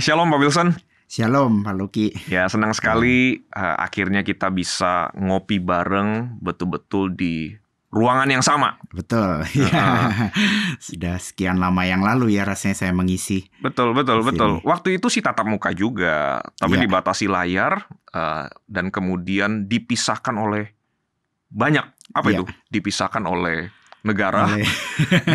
shalom Pak Wilson. Shalom Pak Luki. Ya, senang sekali uh, akhirnya kita bisa ngopi bareng betul-betul di ruangan yang sama. Betul. Ya. Sudah sekian lama yang lalu ya rasanya saya mengisi. Betul, betul, Sini. betul. Waktu itu sih tatap muka juga, tapi ya. dibatasi layar uh, dan kemudian dipisahkan oleh banyak apa ya. itu? Dipisahkan oleh negara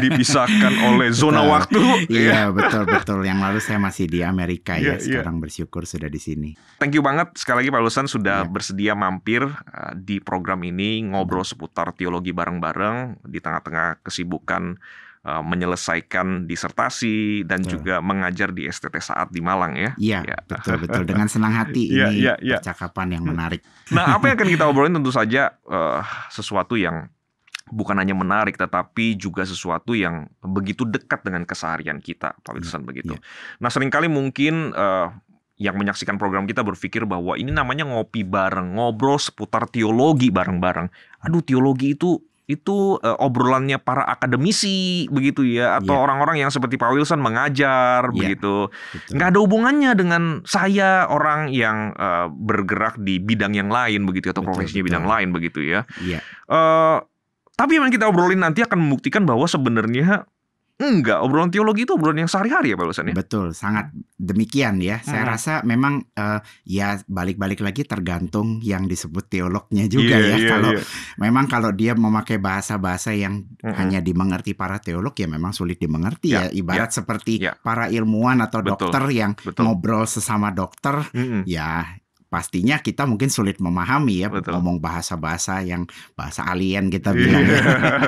dipisahkan oleh zona betul. waktu. Iya betul betul. Yang lalu saya masih di Amerika yeah, ya. Iya, iya. Sekarang yeah. bersyukur sudah di sini. Thank you banget sekali lagi Pak Lusan sudah yeah. bersedia mampir eh, di program ini ngobrol seputar teologi bareng-bareng di tengah-tengah kesibukan eh, menyelesaikan disertasi dan betul. juga mengajar di STT Saat di Malang ya. Iya, ya. betul betul dengan senang hati iya, ini iya, ya, ya. percakapan yang menarik. Nah, apa yang akan kita obrolin tentu saja uh, sesuatu yang bukan hanya menarik tetapi juga sesuatu yang begitu dekat dengan keseharian kita Pak iya, Wilson hmm, begitu. Yeah. Nah seringkali mungkin uh, yang menyaksikan program kita berpikir bahwa ini namanya ngopi bareng, ngobrol seputar teologi bareng-bareng. Aduh teologi itu itu uh, obrolannya para akademisi begitu ya atau orang iya. orang-orang yang seperti Pak Wilson mengajar yeah. begitu Betul. nggak ada hubungannya dengan saya orang yang uh, bergerak di bidang yang lain begitu atau profesinya bidang lain begitu ya yeah. Iya. uh, tapi yang kita obrolin nanti akan membuktikan bahwa sebenarnya enggak obrolan teologi itu obrolan yang sehari-hari ya Pak Lusani. Ya? Betul, sangat demikian ya. Hmm. Saya rasa memang uh, ya balik-balik lagi tergantung yang disebut teolognya juga yeah, ya. Yeah, kalau yeah. memang kalau dia memakai bahasa-bahasa yang hmm. hanya dimengerti para teolog ya memang sulit dimengerti yeah, ya. Ibarat yeah, seperti yeah. para ilmuwan atau Betul. dokter yang Betul. ngobrol sesama dokter hmm. ya pastinya kita mungkin sulit memahami ya Betul. ngomong bahasa-bahasa yang bahasa alien kita iya. bilang. Ya.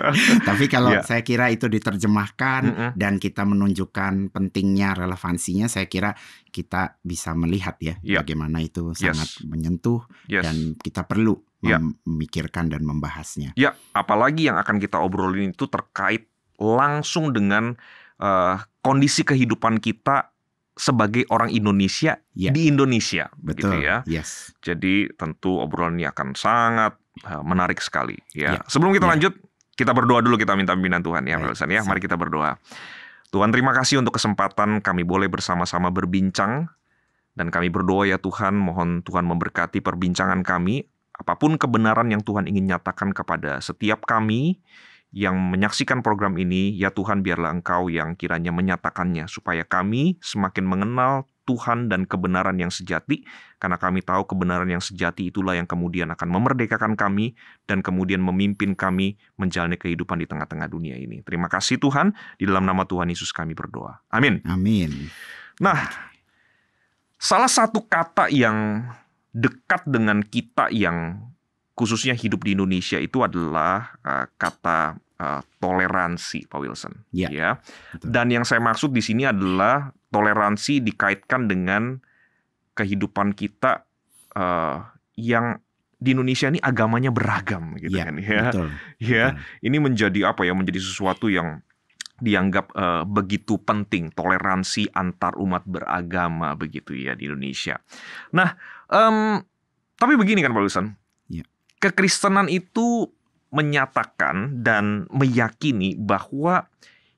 Tapi kalau yeah. saya kira itu diterjemahkan mm -hmm. dan kita menunjukkan pentingnya relevansinya, saya kira kita bisa melihat ya yeah. bagaimana itu yes. sangat menyentuh yes. dan kita perlu iya. memikirkan dan membahasnya. Ya, apalagi yang akan kita obrolin itu terkait langsung dengan uh, kondisi kehidupan kita sebagai orang Indonesia ya. di Indonesia, gitu Betul. begitu ya. Yes. Jadi tentu obrolan ini akan sangat eh, menarik sekali. Ya. ya. Sebelum kita ya. lanjut, kita berdoa dulu kita minta pimpinan Tuhan ya, Pak ya. Mari kita berdoa. Tuhan terima kasih untuk kesempatan kami boleh bersama-sama berbincang dan kami berdoa ya Tuhan mohon Tuhan memberkati perbincangan kami apapun kebenaran yang Tuhan ingin nyatakan kepada setiap kami yang menyaksikan program ini, ya Tuhan biarlah Engkau yang kiranya menyatakannya, supaya kami semakin mengenal Tuhan dan kebenaran yang sejati, karena kami tahu kebenaran yang sejati itulah yang kemudian akan memerdekakan kami dan kemudian memimpin kami menjalani kehidupan di tengah-tengah dunia ini. Terima kasih Tuhan, di dalam nama Tuhan Yesus kami berdoa. Amin. Amin. Nah, salah satu kata yang dekat dengan kita yang khususnya hidup di Indonesia itu adalah uh, kata uh, toleransi, Pak Wilson. Ya. ya. Dan yang saya maksud di sini adalah toleransi dikaitkan dengan kehidupan kita uh, yang di Indonesia ini agamanya beragam, gitu ya, kan? Ya, betul. ya. Betul. Ini menjadi apa ya? Menjadi sesuatu yang dianggap uh, begitu penting toleransi antar umat beragama begitu ya di Indonesia. Nah, um, tapi begini kan Pak Wilson, kekristenan itu menyatakan dan meyakini bahwa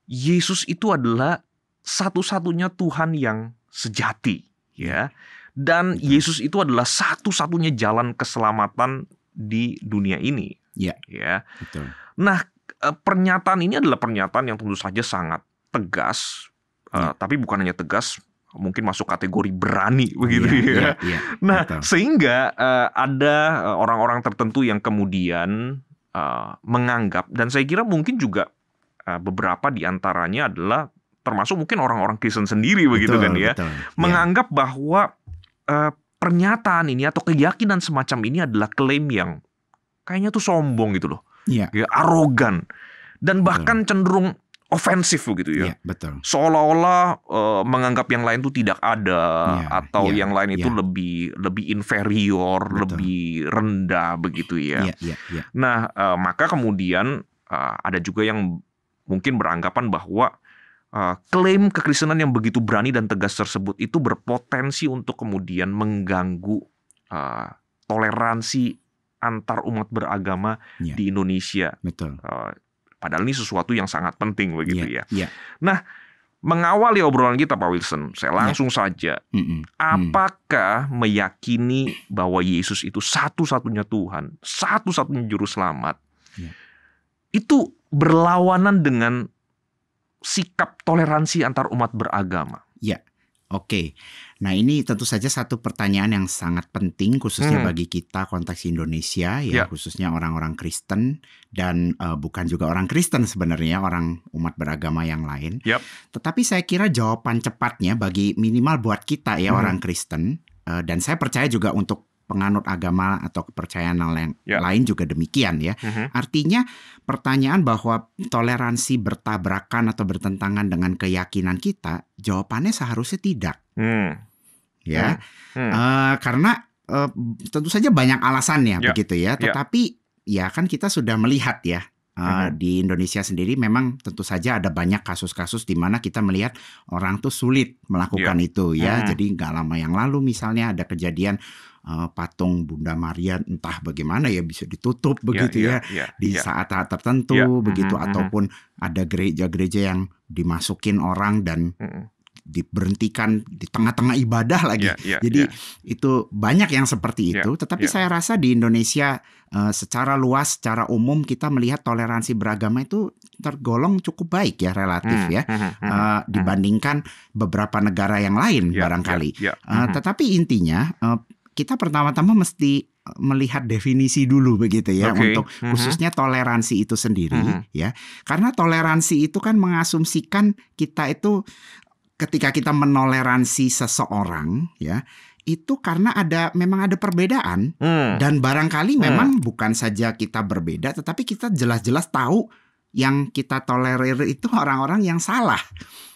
Yesus itu adalah satu-satunya Tuhan yang sejati, ya. Dan Yesus itu adalah satu-satunya jalan keselamatan di dunia ini. Ya. Ya. Betul. Nah, e, pernyataan ini adalah pernyataan yang tentu saja sangat tegas, e, ya. uh, tapi bukan hanya tegas, mungkin masuk kategori berani iya, begitu yeah, ya. Yeah, yeah, nah, betul. sehingga uh, ada eh, orang-orang tertentu yang kemudian uh, menganggap dan saya kira mungkin juga uh, beberapa diantaranya adalah termasuk mungkin orang-orang Kristen sendiri begitu betul, kan ya, betul, iya. menganggap yeah. bahwa uh, pernyataan ini atau keyakinan semacam ini adalah klaim yang kayaknya tuh sombong gitu loh. Yeah. Ya, arogan dan bahkan cenderung ofensif begitu ya. Yeah, betul. Seolah-olah uh, menganggap yang lain itu tidak ada yeah, atau yeah, yang lain itu iya. lebih lebih inferior, betul. lebih rendah begitu ya. Yeah, yeah, yeah. Nah, uh, maka kemudian uh, ada juga yang mungkin beranggapan bahwa uh, klaim kekristenan yang begitu berani dan tegas tersebut itu berpotensi untuk kemudian mengganggu uh, toleransi antar umat beragama yeah. di Indonesia. Betul. Uh, Padahal ini sesuatu yang sangat penting begitu yeah, ya. Yeah. Nah, mengawali obrolan kita Pak Wilson, saya iya. langsung yeah. saja. Mm-mm. Apakah meyakini bahwa Yesus itu satu-satunya Tuhan, satu-satunya juru selamat? Yeah. Itu berlawanan dengan sikap toleransi antar umat beragama. Ya. Oke. Okay. Nah, ini tentu saja satu pertanyaan yang sangat penting khususnya hmm. bagi kita konteks Indonesia ya, yeah. khususnya orang-orang Kristen dan uh, bukan juga orang Kristen sebenarnya, orang umat beragama yang lain. Yep. Tetapi saya kira jawaban cepatnya bagi minimal buat kita ya hmm. orang Kristen uh, dan saya percaya juga untuk penganut agama atau kepercayaan lain, yeah. Ya. lain juga demikian ya. uh Artinya pertanyaan bahwa toleransi bertabrakan atau bertentangan dengan keyakinan kita, jawabannya seharusnya tidak. Hmm ya. Hmm. Hmm. Uh, karena uh, tentu saja banyak alasannya yeah. begitu ya. ya. Tetapi yeah. ya kan kita sudah melihat ya Uh, mm-hmm. Di Indonesia sendiri memang tentu saja ada banyak kasus-kasus di mana kita melihat orang tuh sulit melakukan yeah. itu ya. hmm Jadi nggak lama yang lalu misalnya ada kejadian uh, patung Bunda Maria entah bagaimana ya bisa ditutup ya, begitu yeah, ya yeah, ya, di saat-saat tertentu hmm, begitu mm-hmm. ataupun ada gereja-gereja yang dimasukin orang dan mm-hmm diberhentikan di tengah-tengah ibadah lagi. Yeah, yeah, Jadi yeah. itu banyak yang seperti ya, itu. Yeah, Tetapi yeah. saya rasa di Indonesia uh, secara luas, secara umum kita melihat toleransi beragama itu tergolong cukup baik ya relatif hmm, ya uh, dibandingkan beberapa negara yang lain yeah, barangkali. Yeah, ya, ya. yeah, uh, tetapi intinya uh, kita pertama-tama mesti melihat definisi dulu begitu ya okay. untuk uh-huh. khususnya toleransi itu sendiri uh-huh. ya karena toleransi itu kan mengasumsikan kita itu ketika kita menoleransi seseorang ya itu karena ada memang ada perbedaan hmm. dan barangkali hmm. memang bukan saja kita berbeda tetapi kita jelas-jelas tahu yang kita tolerir itu orang-orang yang salah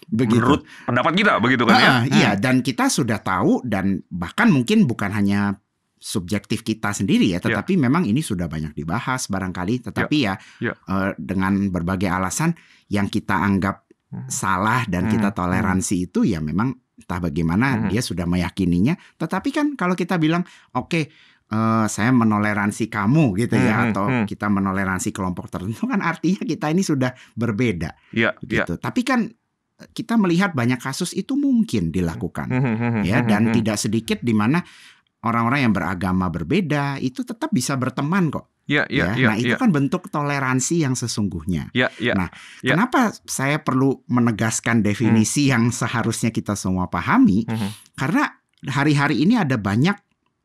begitu. Menurut pendapat kita begitu kan ya? Iya, hmm. dan kita sudah tahu dan bahkan mungkin bukan hanya subjektif kita sendiri ya, iya. tetapi yeah. memang ini sudah banyak dibahas barangkali, tetapi yeah. ya yeah. Iya. Uh, dengan berbagai alasan yang kita anggap Hmm. salah dan hmm, kita hmm. toleransi itu ya memang entah bagaimana dia sudah meyakininya. Tetapi kan kalau kita bilang oke okay, Uh, eh, saya menoleransi kamu gitu ya hmm, atau hmm. kita menoleransi kelompok tertentu kan artinya kita ini sudah berbeda ya, ya. gitu. Ya. Tapi kan eh, kita melihat banyak kasus itu mungkin dilakukan hmm, ya dan tidak sedikit di mana orang-orang yang beragama berbeda itu tetap bisa berteman kok. Ya, ya, ya. ya nah, itu ya. kan bentuk toleransi yang sesungguhnya. Ya, ya, nah, ya. kenapa saya perlu menegaskan definisi hmm. yang seharusnya kita semua pahami? Hmm. Karena hari-hari ini ada banyak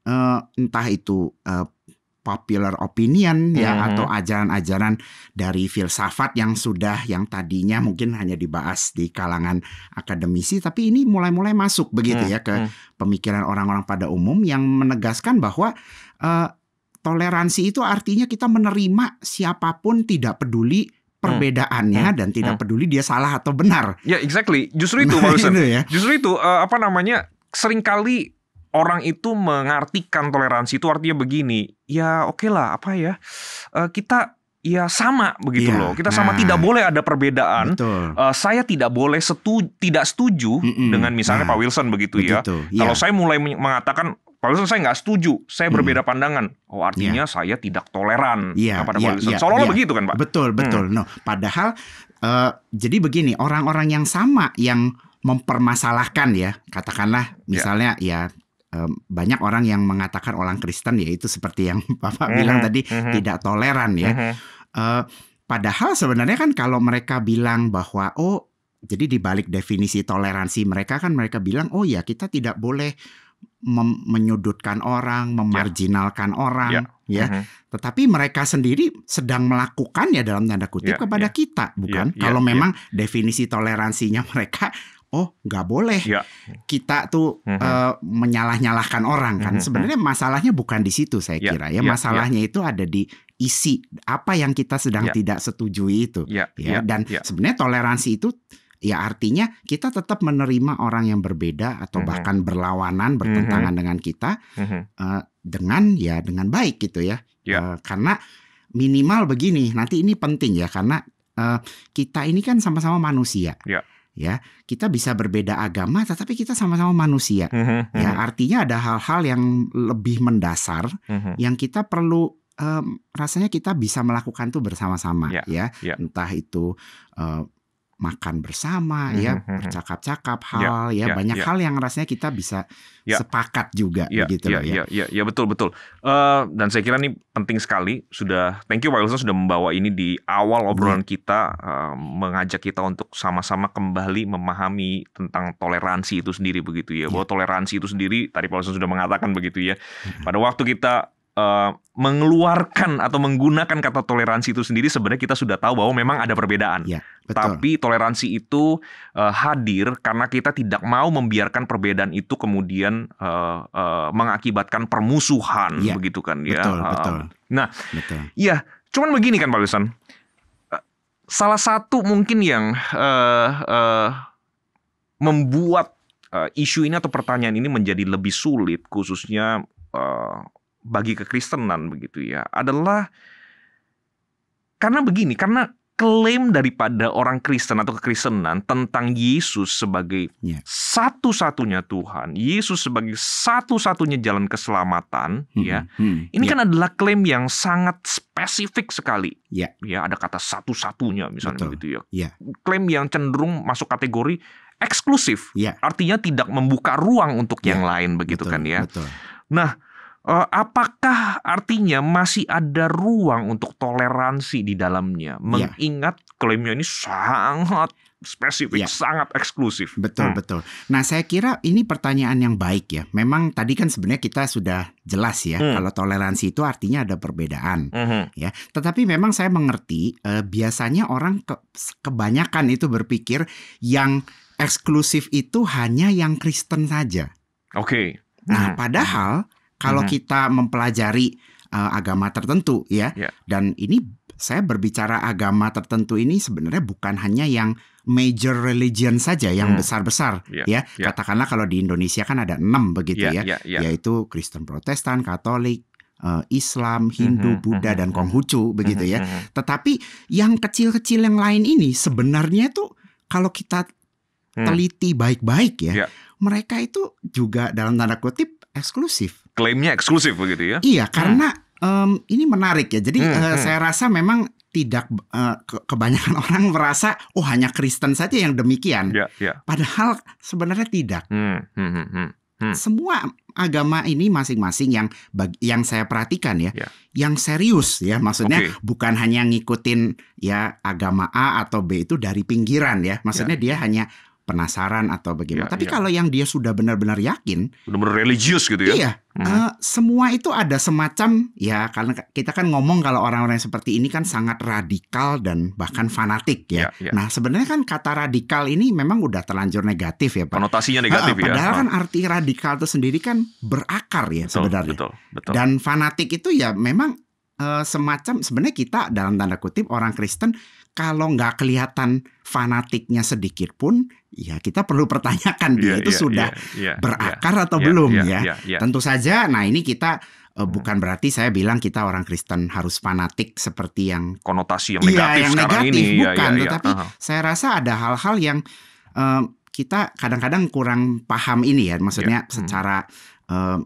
uh, entah itu uh, popular opinion ya hmm. atau ajaran-ajaran dari filsafat yang sudah yang tadinya mungkin hanya dibahas di kalangan akademisi tapi ini mulai-mulai masuk begitu hmm ya ke hmm. pemikiran orang-orang pada umum yang menegaskan bahwa uh, Toleransi itu artinya kita menerima siapapun tidak peduli perbedaannya hmm. dan hmm. tidak peduli dia salah atau benar. Ya, yeah, exactly. Justru itu nah, ya. Justru itu uh, apa namanya? seringkali orang itu mengartikan toleransi itu artinya begini. Ya, oke okay lah, apa ya? Uh, kita ya sama begitu yeah. loh. Kita sama nah. tidak boleh ada perbedaan. Uh, saya tidak boleh setu tidak setuju Mm-mm. dengan misalnya nah. Pak Wilson begitu, begitu. ya. Yeah. Kalau saya mulai mengatakan Paulson saya nggak setuju, saya hmm. berbeda pandangan. Oh artinya yeah. saya tidak toleran yeah, kepada yeah, Paulson. Yeah, Seolah-olah yeah. begitu kan Pak? Betul hmm. betul. Hmm. No, padahal uh, jadi begini orang-orang yang sama yang mempermasalahkan ya katakanlah ya. misalnya yeah. ya Um, banyak orang yang mengatakan orang Kristen ya itu seperti yang Bapak mm -hmm, bilang tadi mm -hmm. tidak toleran ya. Mm -hmm. uh, padahal sebenarnya kan kalau mereka bilang bahwa oh jadi di balik definisi toleransi mereka kan mereka bilang oh ya kita tidak boleh menyudutkan orang, ya. memarjinalkan yeah. orang, yeah. ya. Mm-hmm. Tetapi mereka sendiri sedang melakukan ya dalam tanda kutip yeah. kepada yeah. kita, bukan? Yeah. Ya, Kalau yeah. memang yeah. definisi toleransinya mereka, oh nggak boleh yeah. kita tuh mm-hmm. uh, menyalah-nyalahkan orang kan. Mm-hmm. Sebenarnya mm-hmm. masalahnya bukan di situ saya yeah. kira ya. Yeah. Ya. Masalahnya yeah. itu ada di isi apa yang kita sedang yeah. tidak setujui itu, yeah. ya. Yeah. Dan yeah. sebenarnya toleransi itu ya artinya kita tetap menerima orang yang berbeda atau mm -hmm. bahkan berlawanan bertentangan mm -hmm. dengan kita mm -hmm. uh, dengan ya dengan baik gitu ya yeah. Ya. uh, karena minimal begini nanti ini penting ya karena uh, kita ini kan sama-sama manusia yeah ya kita bisa berbeda agama tetapi kita sama-sama manusia mm -hmm, ya mhm. artinya ada hal-hal yang lebih mendasar mm -hmm. yang kita perlu um, rasanya kita bisa melakukan tuh bersama-sama yeah, ya yeah. Ya. entah itu uh, makan bersama mm -hmm. ya hmm, hmm, hmm. bercakap-cakap ya, hal yeah, ya yeah, banyak yeah. hal yang rasanya kita bisa yeah. sepakat juga yeah, gitu yeah, ya. yeah, ya, yeah, ya, betul betul. Uh, dan saya kira ini penting sekali sudah thank you Pak Wilson sudah membawa ini di awal obrolan yeah. kita uh, mengajak kita untuk sama-sama kembali memahami tentang toleransi itu sendiri begitu ya. Yeah. Bahwa toleransi itu sendiri tadi Pak Wilson sudah mengatakan begitu ya. Pada waktu kita Uh, mengeluarkan atau menggunakan kata toleransi itu sendiri sebenarnya kita sudah tahu bahwa memang ada perbedaan. Yeah. Betul. Tapi toleransi itu uh, hadir karena kita tidak mau membiarkan perbedaan itu kemudian uh, uh, mengakibatkan permusuhan, ya. begitu kan? Ya. Betul, Uh, nah, ya Cuman begini kan, Pak Wilson. salah satu mungkin yang uh, uh, membuat uh, isu ini atau pertanyaan ini menjadi lebih sulit, khususnya uh, bagi kekristenan, begitu ya, adalah karena begini, karena klaim daripada orang Kristen atau kekristenan tentang Yesus sebagai yeah. satu-satunya Tuhan, Yesus sebagai satu-satunya jalan keselamatan, hmm, ya. Hmm, ini yeah. kan adalah klaim yang sangat spesifik sekali. Yeah. Ya, ada kata satu-satunya misalnya Betul. begitu ya. Yeah. Klaim yang cenderung masuk kategori eksklusif. Yeah. Artinya tidak membuka ruang untuk yeah. yang ya. lain begitu Betul. kan ya. Betul. Nah, Eh, apakah artinya masih ada ruang untuk toleransi di dalamnya? Iya. Mengingat klaimnya ini sangat spesifik, yeah. sangat eksklusif. Betul, hmm. betul. Nah, saya kira ini pertanyaan yang baik ya. Memang tadi kan sebenarnya kita sudah jelas ya hmm. kalau toleransi itu artinya ada perbedaan hmm. ya. Tetapi memang saya mengerti eh, biasanya orang ke, kebanyakan itu berpikir yang eksklusif itu hanya yang Kristen saja. Oke. Okay. Nah, hmm. padahal kalau mm-hmm. kita mempelajari uh, agama tertentu ya. Yeah. Dan ini saya berbicara agama tertentu ini sebenarnya bukan hanya yang major religion saja yang mm. besar-besar yeah. ya. Yeah. Ya. Katakanlah kalau di Indonesia kan ada enam begitu yeah, ya, yeah, yeah. Ya. yaitu Kristen Protestan, Katolik, eh, Islam, mm-hmm, Hindu, mm-hmm, Buddha mm-hmm, dan Konghucu begitu mm-hmm, ya. Mm-hmm. Tetapi yang kecil-kecil yang lain ini sebenarnya tuh kalau kita mm. teliti baik-baik ya, yeah. mereka itu juga dalam tanda kutip eksklusif klaimnya eksklusif begitu ya? Iya, karena hmm. um, ini menarik ya. Jadi hmm, uh, saya rasa memang tidak uh, kebanyakan orang merasa oh hanya Kristen saja yang demikian. Yeah, yeah. Padahal sebenarnya tidak. Hmm hmm, hmm, hmm, hmm. Semua agama ini masing-masing yang yang saya perhatikan ya, yeah. yang serius ya, maksudnya okay. bukan hanya ngikutin ya agama A atau B itu dari pinggiran ya, maksudnya yeah. dia hanya penasaran atau bagaimana. Ya, Tapi ya. kalau yang dia sudah benar-benar yakin, benar-benar religius gitu ya. Iya, hmm. uh, semua itu ada semacam ya karena kita kan ngomong kalau orang-orang seperti ini kan sangat radikal dan bahkan fanatik ya. ya, ya. Nah, sebenarnya kan kata radikal ini memang udah terlanjur negatif ya, Pak. Konotasinya negatif uh, ya. Padahal kan arti radikal itu sendiri kan berakar ya betul, sebenarnya. Betul, betul. Dan fanatik itu ya memang uh, semacam sebenarnya kita dalam tanda kutip orang Kristen kalau nggak kelihatan fanatiknya sedikit pun, ya kita perlu pertanyakan dia yeah, itu yeah, sudah yeah, yeah, iya. berakar yeah, atau yeah, belum yeah, ya. Yeah, yeah. Tentu saja, nah ini kita uh, bukan berarti saya bilang kita orang Kristen harus fanatik seperti yang konotasi yang iya, negatif, ya, yang negatif ini. Iya, bukan, ya, ya. tetapi uh -huh. saya rasa ada hal-hal yang uh, kita kadang-kadang kurang paham ini ya, maksudnya yeah. Hmm. secara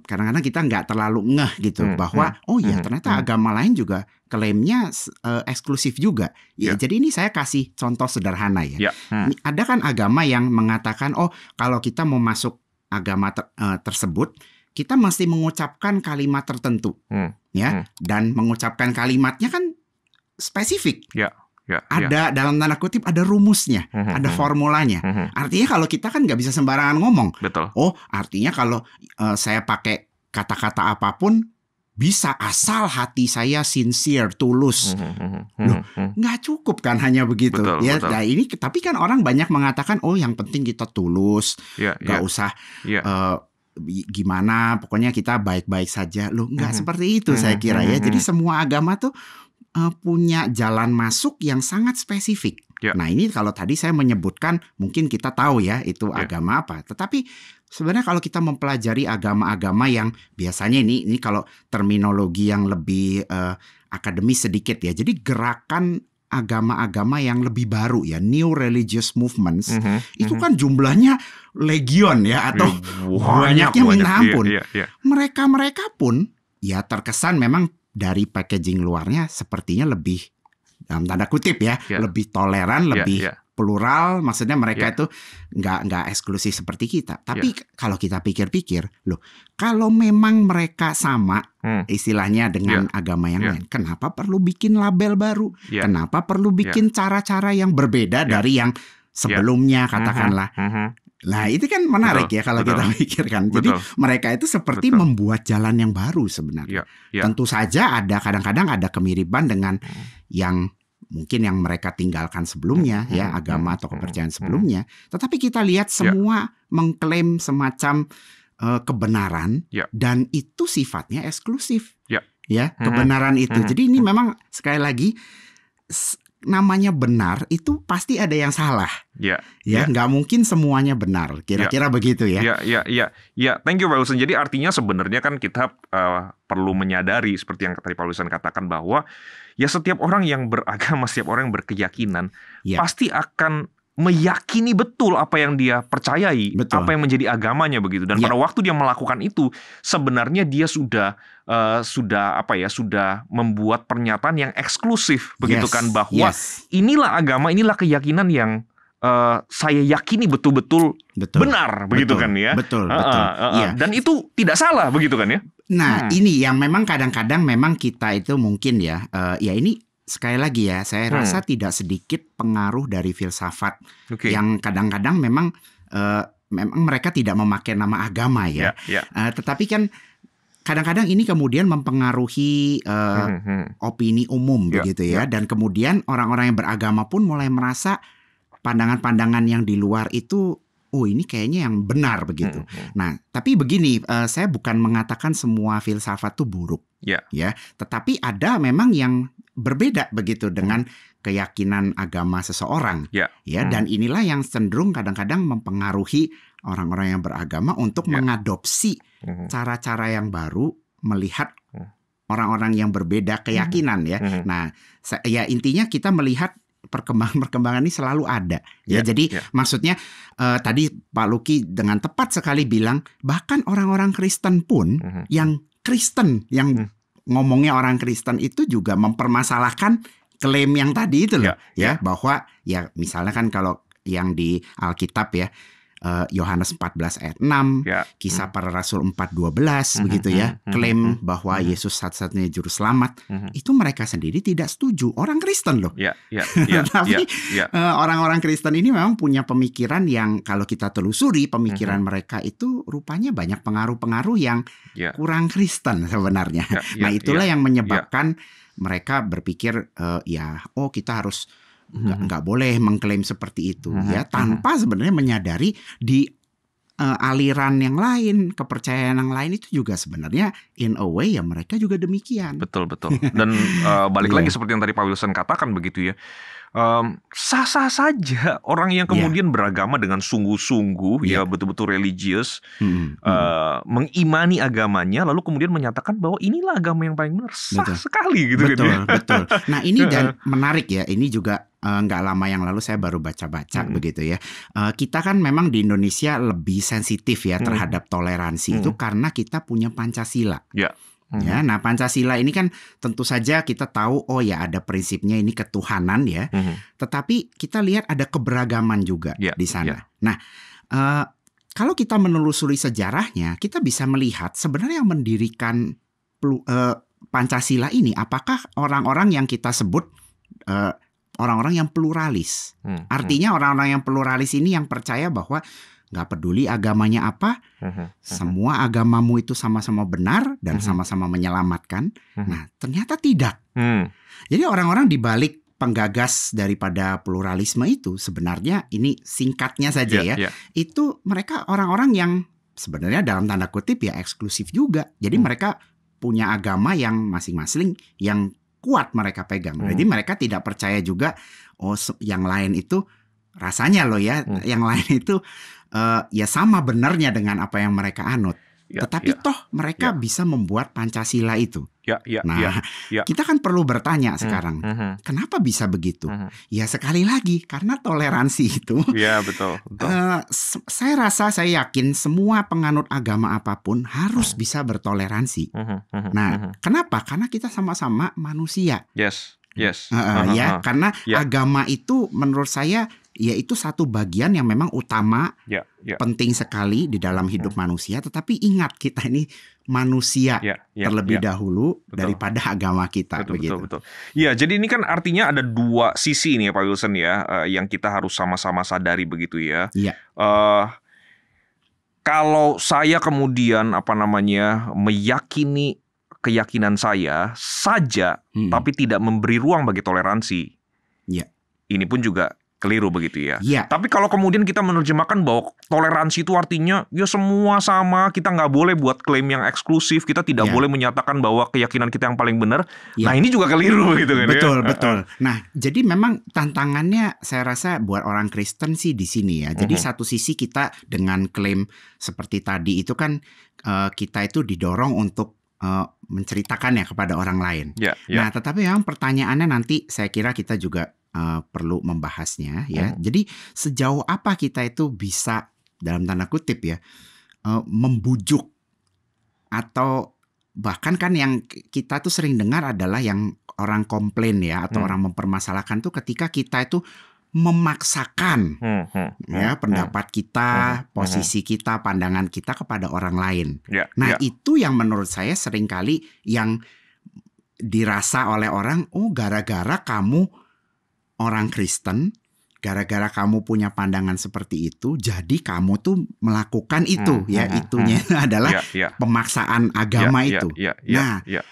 kadang-kadang kita nggak terlalu ngeh gitu hmm, bahwa hmm, oh ya hmm, ternyata hmm. agama lain juga klaimnya uh, eksklusif juga. Ya, yeah. jadi ini saya kasih contoh sederhana ya. Yeah. Hmm. Ada kan agama yang mengatakan oh kalau kita mau masuk agama ter, uh, tersebut kita mesti mengucapkan kalimat tertentu hmm. ya hmm. dan mengucapkan kalimatnya kan spesifik. Yeah. Ya, ya, ada ya. dalam tanda kutip ada rumusnya, hmm, ada hmm, hmm. formulanya. formulanya. Hmm, hmm. Artinya kalau kita kan nggak bisa sembarangan ngomong. Betul. Oh, artinya kalau uh, saya pakai kata-kata apapun bisa asal hati saya sincere, tulus. Loh, nggak cukup kan hanya begitu. Betul, ya, betul. Nah ini tapi kan orang banyak mengatakan oh yang penting kita tulus, ya, nggak nggak ya. yeah. usah yeah. Uh, gimana pokoknya kita baik-baik saja loh nggak mm -hmm. seperti itu mm -hmm. saya kira ya jadi semua agama tuh uh, punya jalan masuk yang sangat spesifik. Yeah. Nah ini kalau tadi saya menyebutkan mungkin kita tahu ya itu yeah. agama apa. Tetapi sebenarnya kalau kita mempelajari agama-agama yang biasanya ini ini kalau terminologi yang lebih uh, akademis sedikit ya. Jadi gerakan agama-agama yang lebih baru ya new religious movements mm -hmm, itu mm -hmm. kan jumlahnya legion ya atau banyak, banyaknya minta iya, ampun iya, iya. mereka-mereka pun ya terkesan memang dari packaging luarnya sepertinya lebih dalam tanda kutip ya, yeah. lebih toleran, ya, lebih yeah. plural. Maksudnya mereka yeah. itu nggak nggak eksklusif seperti kita. Tapi yeah. kalau kita pikir-pikir, loh, kalau memang mereka sama hmm. istilahnya dengan yeah. agama yang yeah. lain, kenapa perlu bikin label baru? Yeah. Kenapa perlu ya. bikin cara-cara yeah. yang berbeda yeah. dari yang ya. sebelumnya yeah. Hmm, hmm. katakanlah? Mm -hmm. Mm -hmm Nah, itu kan menarik betul, ya kalau betul. kita pikirkan. Jadi mereka itu seperti betul. membuat jalan yang baru sebenarnya. Ya, ya. Tentu saja ada kadang-kadang ada kemiripan dengan hmm. yang mungkin yang mereka tinggalkan sebelumnya hmm, ya hmm, agama atau kepercayaan sebelumnya. Tetapi kita lihat iya. semua ya. mengklaim semacam uh, kebenaran ya. dan itu sifatnya eksklusif. Iya. Ya, ya kebenaran itu. Jadi ini memang sekali lagi namanya benar itu pasti ada yang salah. Ya. Ya, ya. nggak yeah. mungkin semuanya benar. Kira-kira yeah. begitu ya. Ya, ya, ya. Ya, thank you Pak Wilson. Jadi artinya sebenarnya kan kita uh, perlu menyadari seperti yang tadi Pak Wilson katakan bahwa ya setiap orang yang beragama, setiap orang yang berkeyakinan yeah. pasti akan meyakini betul apa yang dia percayai, betul. apa yang menjadi agamanya begitu. Dan ya. pada waktu dia melakukan itu, sebenarnya dia sudah uh, sudah apa ya, sudah membuat pernyataan yang eksklusif begitu yes. kan bahwa yes. inilah agama, inilah keyakinan yang Uh, saya yakini betul-betul benar betul. begitu kan ya betul uh, betul uh, uh, uh, yeah. dan itu tidak salah begitu kan ya nah hmm. ini yang memang kadang-kadang memang kita itu mungkin ya uh, ya ini sekali lagi ya, saya hmm. rasa tidak sedikit pengaruh dari filsafat okay. yang kadang-kadang memang uh, memang mereka tidak memakai nama agama ya. Yeah, ya, ya. yeah. Uh, tetapi kan kadang-kadang ini kemudian mempengaruhi uh, hmm, hmm. opini umum yeah, begitu ya yeah. dan kemudian orang-orang yang beragama pun mulai merasa pandangan-pandangan yang di luar itu oh ini kayaknya yang benar begitu. Hmm, hmm. Nah, tapi begini, uh, saya bukan mengatakan semua filsafat itu buruk, yeah. ya. Tetapi ada memang yang berbeda begitu dengan hmm. keyakinan agama seseorang. Ya. Ya, hmm. dan inilah yang cenderung kadang-kadang mempengaruhi orang-orang yang beragama untuk ya. mengadopsi hmm. cara-cara hmm. yang baru melihat hmm. orang-orang yang berbeda keyakinan ya. hmm. ya. Nah, ya intinya kita melihat perkembangan-perkembangan ini selalu ada. Ya, ya jadi ya. maksudnya uh, tadi Pak Luki dengan tepat sekali bilang bahkan orang-orang Kristen pun -hmm. yang Kristen yang -hmm ngomongnya orang Kristen itu juga mempermasalahkan klaim yang tadi itu loh ya, ya. ya bahwa ya misalnya kan kalau yang di Alkitab ya Eh, Yohanes uh, 14 ayat 6, ya. Hmm. kisah para rasul 4:12 dua hmm begitu ya, hmm, hmm. klaim hmm. bahwa hmm Yesus satu-satunya juru selamat. hmm Itu mereka sendiri tidak setuju, orang Kristen loh. Ya, ya, ya, Tapi ya, ya. Eh, orang-orang Kristen ini memang punya pemikiran yang kalau kita telusuri pemikiran hmm mereka itu rupanya banyak pengaruh-pengaruh yang ya. kurang Kristen sebenarnya. Ya, ya, nah, itulah ya, yang ya. menyebabkan ya. mereka berpikir uh, ya, oh kita harus nggak -hmm. boleh mengklaim seperti itu mm-hmm. ya tanpa mm-hmm. sebenarnya menyadari di uh, aliran yang lain, kepercayaan yang lain itu juga sebenarnya in a way ya mereka juga demikian. Betul betul. Dan uh, balik yeah. lagi iya. seperti yang tadi Pak Wilson katakan begitu ya um, sah-sah saja orang yang iya. kemudian yeah. beragama dengan sungguh-sungguh yeah. ya iya. betul-betul religius hmm. Uh, mengimani agamanya lalu kemudian menyatakan bahwa inilah agama yang paling benar sah betul. sekali gitu kan ya. betul, kan betul nah ini dan menarik ya ini juga eh, nggak uh, lama yang lalu saya baru baca-baca hmm. begitu ya. Uh, kita kan memang di Indonesia lebih sensitif ya hmm. terhadap toleransi hmm. itu karena kita punya Pancasila. Ya. Hmm. Ya, nah Pancasila ini kan tentu saja kita tahu oh ya ada prinsipnya ini ketuhanan ya. Hmm. Tetapi kita lihat ada keberagaman juga yeah, di sana. Yeah. Nah, uh, kalau kita menelusuri sejarahnya, kita bisa melihat sebenarnya yang mendirikan uh, Pancasila ini apakah orang-orang yang kita sebut eh, orang-orang uh, yang pluralis. Hmm, hmm. Artinya orang-orang yang pluralis ini yang percaya bahwa nggak peduli agamanya apa, uh mhm, -huh. Mhm. semua agamamu itu sama-sama benar dan mhm. sama-sama menyelamatkan. Uh -huh. Nah, ternyata tidak. Hmm. Jadi orang-orang di balik penggagas daripada pluralisme itu sebenarnya ini singkatnya saja yeah, ya. Yeah. Itu mereka orang-orang yang sebenarnya dalam tanda kutip ya eksklusif juga. Jadi hmm. mereka punya agama yang masing-masing yang kuat mereka pegang. Jadi hmm. mereka tidak percaya juga oh yang lain itu rasanya loh ya hmm. yang lain itu uh, ya sama benernya dengan apa yang mereka anut ya, tetapi ya, toh mereka ya. bisa membuat pancasila itu ya, ya, nah ya, ya. kita kan perlu bertanya hmm, sekarang hmm, hmm. kenapa bisa begitu hmm. ya sekali lagi karena toleransi itu ya betul, betul. Uh, saya rasa saya yakin semua penganut agama apapun harus hmm. bisa bertoleransi hmm. Hmm. hmm nah kenapa karena kita sama-sama manusia yes Yes. Uh, uh, uh, ya, uh, karena yeah. agama itu menurut saya yaitu satu bagian yang memang utama yeah, yeah. penting sekali di dalam hidup mm. manusia tetapi ingat kita ini manusia yeah, yeah, terlebih yeah. dahulu betul. daripada agama kita betul, begitu. Betul, betul. Ya, jadi ini kan artinya ada dua sisi nih ya, Pak Wilson ya uh, yang kita harus sama-sama sadari begitu ya. Iya. Uh, kalau saya kemudian apa namanya meyakini keyakinan saya saja hmm. tapi tidak memberi ruang bagi toleransi. Iya. Ini pun juga keliru begitu ya. ya. Tapi kalau kemudian kita menerjemahkan bahwa toleransi itu artinya ya semua sama, kita nggak boleh buat klaim yang eksklusif, kita tidak ya. boleh menyatakan bahwa keyakinan kita yang paling benar. Ya. Nah ini juga keliru gitu kan. Ya. Betul ya? betul. Nah jadi memang tantangannya saya rasa buat orang Kristen sih di sini ya. Jadi uh mhm. -huh. satu sisi kita dengan klaim seperti tadi itu kan eh, kita itu didorong untuk uh, menceritakannya kepada orang lain. Yeah, yeah. Nah, tetapi yang pertanyaannya nanti saya kira kita juga uh, perlu membahasnya ya. Mm. Jadi sejauh apa kita itu bisa dalam tanda kutip ya uh, membujuk atau bahkan kan yang kita tuh sering dengar adalah yang orang komplain ya atau hmm. orang mempermasalahkan tuh ketika kita itu memaksakan hmm, hmm, ya hmm, pendapat hmm. kita, hmm, hmm, hmm. posisi hmm. kita, pandangan kita kepada orang lain. Yeah, nah, yeah. itu yang menurut saya seringkali yang dirasa oleh orang, oh gara-gara kamu orang Kristen, gara-gara kamu punya pandangan seperti itu, jadi kamu tuh melakukan itu hmm, ya hmm, itunya hmm. adalah yeah, yeah. pemaksaan agama yeah, ya, itu. Yeah, yeah, yeah, nah, yeah.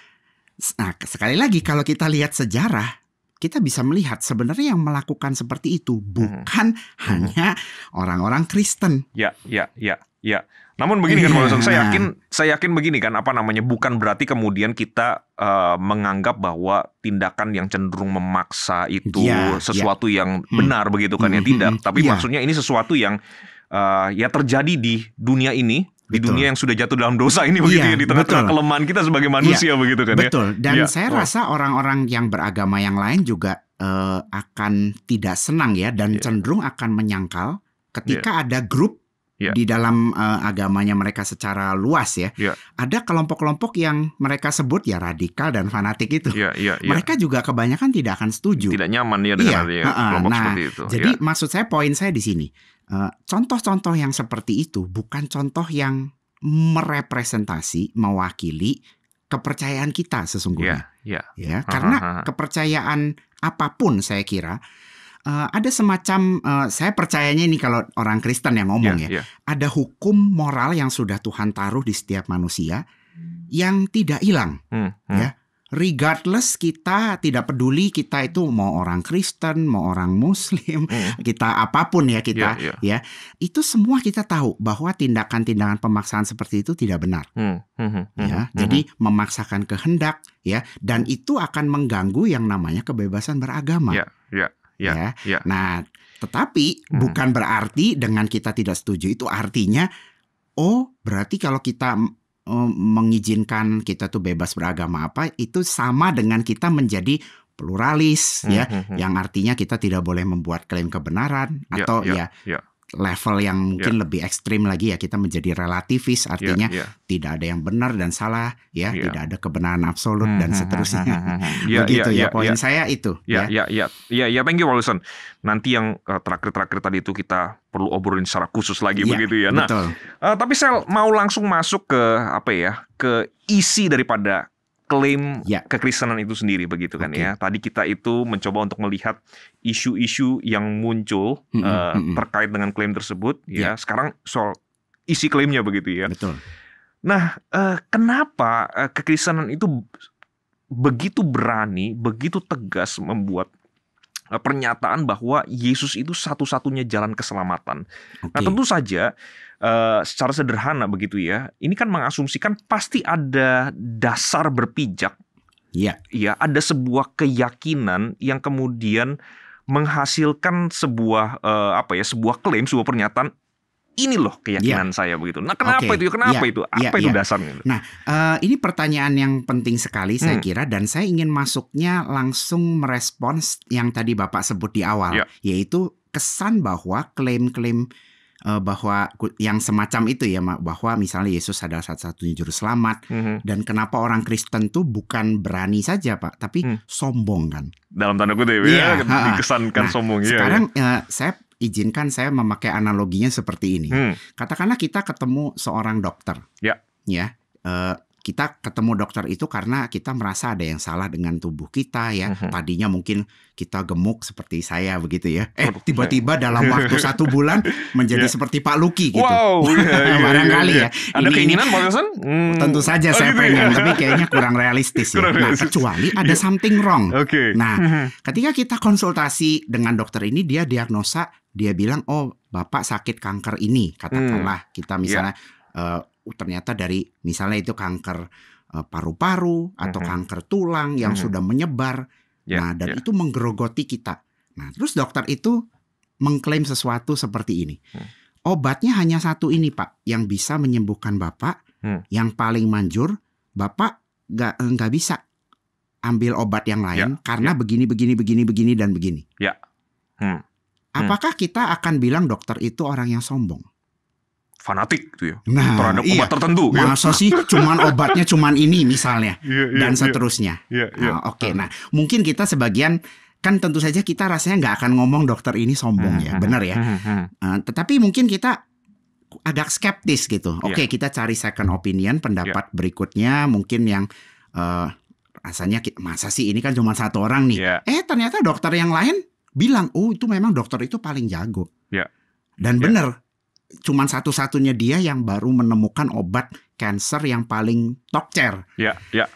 nah sekali lagi kalau kita lihat sejarah kita bisa melihat sebenarnya yang melakukan seperti itu bukan hmm. hmm. hanya orang-orang Kristen. Ya, ya, ya, ya. Namun begini kan, yeah. saya yakin, saya yakin begini kan, apa namanya, bukan berarti kemudian kita uh, menganggap bahwa tindakan yang cenderung memaksa itu yeah, iya. sesuatu yeah. yang hmm. benar begitu kan ya, hmm. ya tidak. Tapi yeah. maksudnya ini sesuatu yang uh, ya terjadi di dunia ini di dunia yang sudah jatuh dalam dosa ini begitu ya, ya di tengah-tengah kelemahan kita sebagai iya, manusia ya, begitu kan betul. ya. Betul. Dan ya. saya oh. rasa orang-orang yang beragama yang lain juga uh, akan tidak senang ya dan yeah. cenderung akan menyangkal ketika yeah. ada grup yeah. di dalam uh, agamanya mereka secara luas ya. Yeah. Ada kelompok-kelompok yang mereka sebut ya radikal dan fanatik itu. Yeah, yeah, yeah. Mereka juga kebanyakan tidak akan setuju. Tidak nyaman ya dengan yeah. Iya, kelompok nah, seperti itu. Jadi yeah. maksud saya poin saya di sini Eh, contoh-contoh yang seperti itu bukan contoh yang merepresentasi, mewakili kepercayaan kita sesungguhnya. Yeah, yeah. Ya, ya. ya karena uh -huh. kepercayaan apapun saya kira uh, ada semacam uh, saya percayanya ini kalau orang Kristen yang ngomong yeah, ya, yeah. Ya. ada hukum moral yang sudah Tuhan taruh di setiap manusia yang tidak hilang. Hmm, hmm. Ya, regardless kita tidak peduli kita itu mau orang Kristen, mau orang Muslim, hmm. kita apapun ya kita yeah, yeah. ya itu semua kita tahu bahwa tindakan-tindakan pemaksaan seperti itu tidak benar. Hmm. Hmm. hmm, hmm ya, hmm. jadi hmm. memaksakan kehendak ya dan itu akan mengganggu yang namanya kebebasan beragama. Yeah, yeah, yeah, ya. Yeah. Ya, ya, ya. Nah, tetapi hmm. bukan berarti dengan kita tidak setuju itu artinya oh berarti kalau kita Eh, mengizinkan kita tuh bebas beragama apa itu sama dengan kita menjadi pluralis mm -hmm. ya hmm, hmm. yang artinya kita tidak boleh membuat klaim kebenaran yeah, atau yeah, ya yeah. Ya level yang mungkin yeah. lebih ekstrim lagi ya kita menjadi relativis ya, artinya yeah, yeah. tidak ada yang benar dan salah ya yeah. tidak ada kebenaran absolut dan hmm, hmm, hmm, seterusnya yeah, begitu yeah, ya yeah, ya, poin yeah. saya itu ya, ya ya ya ya ya thank you Wilson nanti yang eh, terakhir-terakhir tadi itu kita perlu obrolin secara khusus lagi yeah, begitu ya nah betul. Uh, tapi saya mau langsung masuk ke apa ya ke isi daripada klaim ya. kekristenan itu sendiri begitu kan okay. ya. Tadi kita itu mencoba untuk melihat isu-isu yang muncul mm -hmm, uh, terkait dengan klaim tersebut ya. ya. Sekarang soal isi klaimnya begitu ya. Betul. Nah, uh, kenapa uh, kekristenan itu begitu berani, begitu tegas membuat Eh, pernyataan bahwa Yesus itu satu-satunya jalan keselamatan. Okay. Nah, tentu saja uh, secara sederhana begitu ya. Ini kan mengasumsikan pasti ada dasar berpijak. Iya. Yeah. Ya, ada sebuah keyakinan yang kemudian menghasilkan sebuah uh, apa ya, sebuah klaim, sebuah pernyataan ini loh keyakinan yeah. saya begitu. Nah, kenapa okay. itu? Ya? Kenapa yeah. itu? Apa yeah. itu yeah. dasarnya? Nah, uh, ini pertanyaan yang penting sekali hmm. saya kira dan saya ingin masuknya langsung merespons yang tadi Bapak sebut di awal, yeah. yaitu kesan bahwa klaim-klaim uh, bahwa yang semacam itu ya bahwa misalnya Yesus adalah satu-satunya juru selamat mm -hmm. dan kenapa orang Kristen tuh bukan berani saja Pak, tapi hmm. sombong kan. Dalam tanda kutip ya, ya dikesankan nah, sombong iya, iya. Sekarang ya. Uh, saya izinkan saya memakai analoginya seperti ini. Hmm. Katakanlah kita ketemu seorang dokter. Ya. Ya. Uh, kita ketemu dokter itu karena kita merasa ada yang salah dengan tubuh kita ya. Mm-hmm. Tadinya mungkin kita gemuk seperti saya begitu ya. Eh tiba-tiba iya. dalam waktu satu bulan menjadi yeah. seperti Pak Luki gitu. Wow, yeah, iya, yeah, barangkali yeah, yeah. ya. Iya. Ada ini, keinginan Pak Wilson? Hmm. Tentu saja oh, saya gitu ya. pengen, ya. tapi kayaknya kurang realistis ya. Kurang nah, realistis. kecuali ada yeah. something wrong. Okay. Nah, mhm. ketika kita konsultasi dengan dokter ini dia diagnosa, dia bilang oh Bapak sakit kanker ini, katakanlah hmm. kita misalnya yeah. uh, uh, ternyata dari misalnya itu kanker paru e, paru-paru atau mm -hmm. kanker tulang yang mm -hmm. sudah menyebar. Yeah, nah, dan yeah. itu menggerogoti kita. Nah, terus dokter itu mengklaim sesuatu seperti ini. Hmm. Obatnya hanya satu ini, Pak, yang bisa menyembuhkan Bapak, hmm. yang paling manjur, Bapak nggak e, nggak bisa ambil obat yang lain yeah. karena yeah. begini begini begini begini dan begini. Ya. Yeah. Hmm. hmm. Apakah kita akan bilang dokter itu orang yang sombong? fanatik gitu ya nah, terhadap iya. obat tertentu gitu ya. masa ya? sih cuman obatnya cuman ini misalnya yeah, yeah, dan iya. seterusnya yeah, yeah, nah, oke okay. nah mungkin kita sebagian kan tentu saja kita rasanya nggak akan ngomong dokter ini sombong ya hmm, hmm, benar ya uh, tetapi mungkin kita agak skeptis gitu iya. oke okay, yeah. kita cari second opinion pendapat yeah. berikutnya mungkin yang uh, rasanya masa sih ini kan cuma satu orang nih yeah. eh ternyata dokter yang lain bilang oh itu memang dokter itu paling jago yeah. dan yeah. benar cuman satu-satunya dia yang baru menemukan obat cancer yang paling top chair. Ya, ya.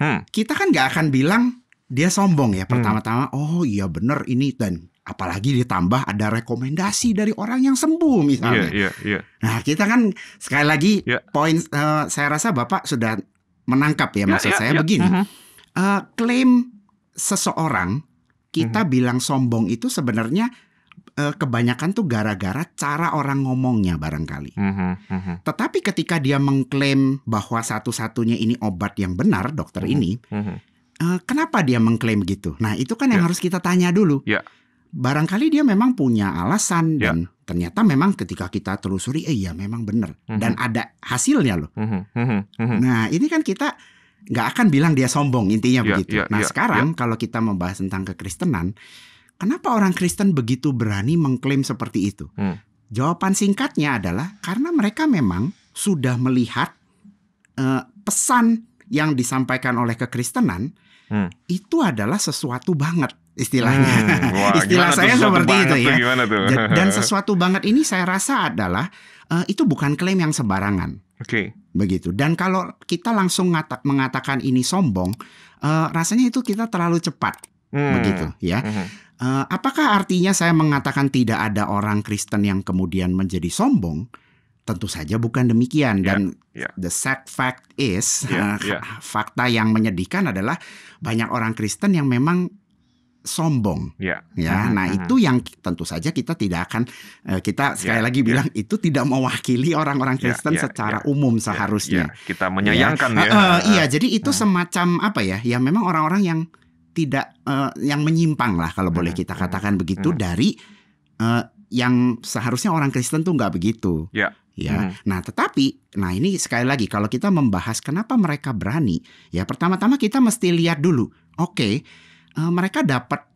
Hmm. Kita kan nggak akan bilang dia sombong ya. Hmm. Pertama-tama, hmm. oh iya bener ini dan apalagi ditambah ada rekomendasi dari orang yang sembuh misalnya. Yeah, yeah, yeah. Nah kita kan sekali lagi yeah. poin uh, saya rasa bapak sudah menangkap ya yeah, maksud yeah, saya yeah. begini uh-huh. uh, klaim seseorang kita uh-huh. bilang sombong itu sebenarnya Eh, kebanyakan tuh gara-gara cara orang ngomongnya barangkali. Mm -hmm, mm -hmm. Tetapi ketika dia mengklaim bahwa satu-satunya ini obat yang benar dokter mm -hmm, ini, mm -hmm. uh, kenapa dia mengklaim gitu? Nah itu kan yang yeah. harus kita tanya dulu. Yeah. Barangkali dia memang punya alasan yeah. dan ternyata memang ketika kita telusuri, eh iya memang benar mm -hmm. dan ada hasilnya loh. mm -hmm, mm -hmm. Nah ini kan kita nggak akan bilang dia sombong intinya yeah, begitu. Yeah, nah yeah, sekarang yeah. kalau kita membahas tentang kekristenan Kenapa orang Kristen begitu berani mengklaim seperti itu? Hmm. Jawaban singkatnya adalah karena mereka memang sudah melihat uh, pesan yang disampaikan oleh kekristenan hmm. itu adalah sesuatu banget istilahnya. Hmm, wah, Istilah saya tuh, seperti itu ya. Tuh, tuh? Dan sesuatu banget ini saya rasa adalah uh, itu bukan klaim yang sembarangan. Oke. Okay. Begitu. Dan kalau kita langsung ngata mengatakan ini sombong, uh, rasanya itu kita terlalu cepat. Hmm. Begitu ya. Hmm. Eh, apakah artinya saya mengatakan tidak ada orang Kristen yang kemudian menjadi sombong? Tentu saja bukan demikian ya, dan yeah, yeah. the sad fact is yeah, ya, yeah. fakta yang menyedihkan adalah banyak orang Kristen yang memang sombong. Yeah. Ya, ya hmm, nah mm -hmm. itu hmm. yang tentu saja kita tidak akan eh, kita sekali yeah, lagi yeah. bilang itu tidak mewakili orang-orang Kristen yeah, yeah, secara yeah, umum seharusnya. Yeah, yeah. Kita menyayangkan ya. ya. Uh, uh, iya, jadi itu uh. semacam apa ya? Ya memang orang-orang yang tidak uh, yang menyimpang lah kalau boleh hmm. kita katakan begitu hmm. dari uh, yang seharusnya orang Kristen tuh nggak begitu. Ya. Yeah. Ya. Hmm. Nah, tetapi nah ini sekali lagi kalau kita membahas kenapa mereka berani, ya pertama-tama kita mesti lihat dulu. Oke, okay, uh, eh, mereka dapat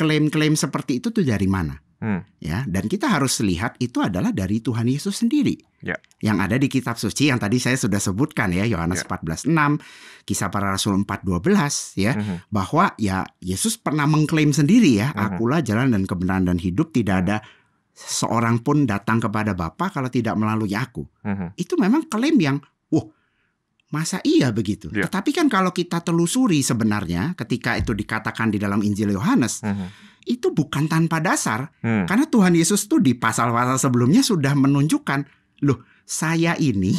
klaim-klaim seperti itu tuh dari mana? Hmm. Ya, dan kita harus lihat itu adalah dari Tuhan Yesus sendiri. Yeah. Yang ada di kitab suci yang tadi saya sudah sebutkan ya, Yohanes yeah. Ya. 14:6, Kisah Para Rasul 4:12 ya, mm -hmm. bahwa ya Yesus pernah mengklaim sendiri ya, mm -hmm. akulah jalan dan kebenaran dan hidup, tidak ada seorang pun datang kepada Bapa kalau tidak melalui aku. Mm -hmm. Itu memang klaim yang wah Masa iya begitu? Yeah. Tetapi kan kalau kita telusuri sebenarnya ketika itu dikatakan di dalam Injil Yohanes, mm -hmm, hmm itu bukan tanpa dasar. Hmm. Karena Tuhan Yesus tuh di pasal-pasal sebelumnya sudah menunjukkan, loh, saya ini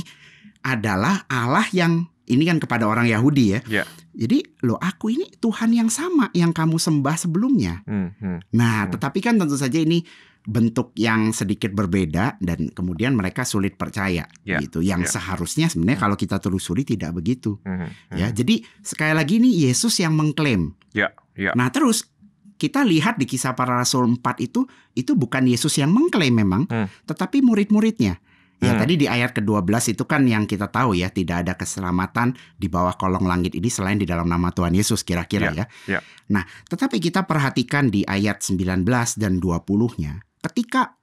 adalah Allah yang ini kan kepada orang Yahudi ya. Yeah. Jadi loh aku ini Tuhan yang sama yang kamu sembah sebelumnya. hmm. -hmm. Nah, hmm. tetapi kan tentu saja ini bentuk yang sedikit berbeda dan kemudian mereka sulit percaya yeah. gitu. Yang yeah. seharusnya sebenarnya mm. kalau kita telusuri tidak begitu. Mm -hmm. Ya, hmm. jadi sekali lagi ini Yesus yang mengklaim. Yeah. Yeah. Nah, terus kita lihat di kisah para rasul 4 itu itu bukan Yesus yang mengklaim memang, hmm. tetapi murid-muridnya. Ya hmm. tadi di ayat ke-12 itu kan yang kita tahu ya tidak ada keselamatan di bawah kolong langit ini selain di dalam nama Tuhan Yesus kira-kira yeah, ya. Yeah. Ya. Nah, tetapi kita perhatikan di ayat 19 dan 20-nya ketika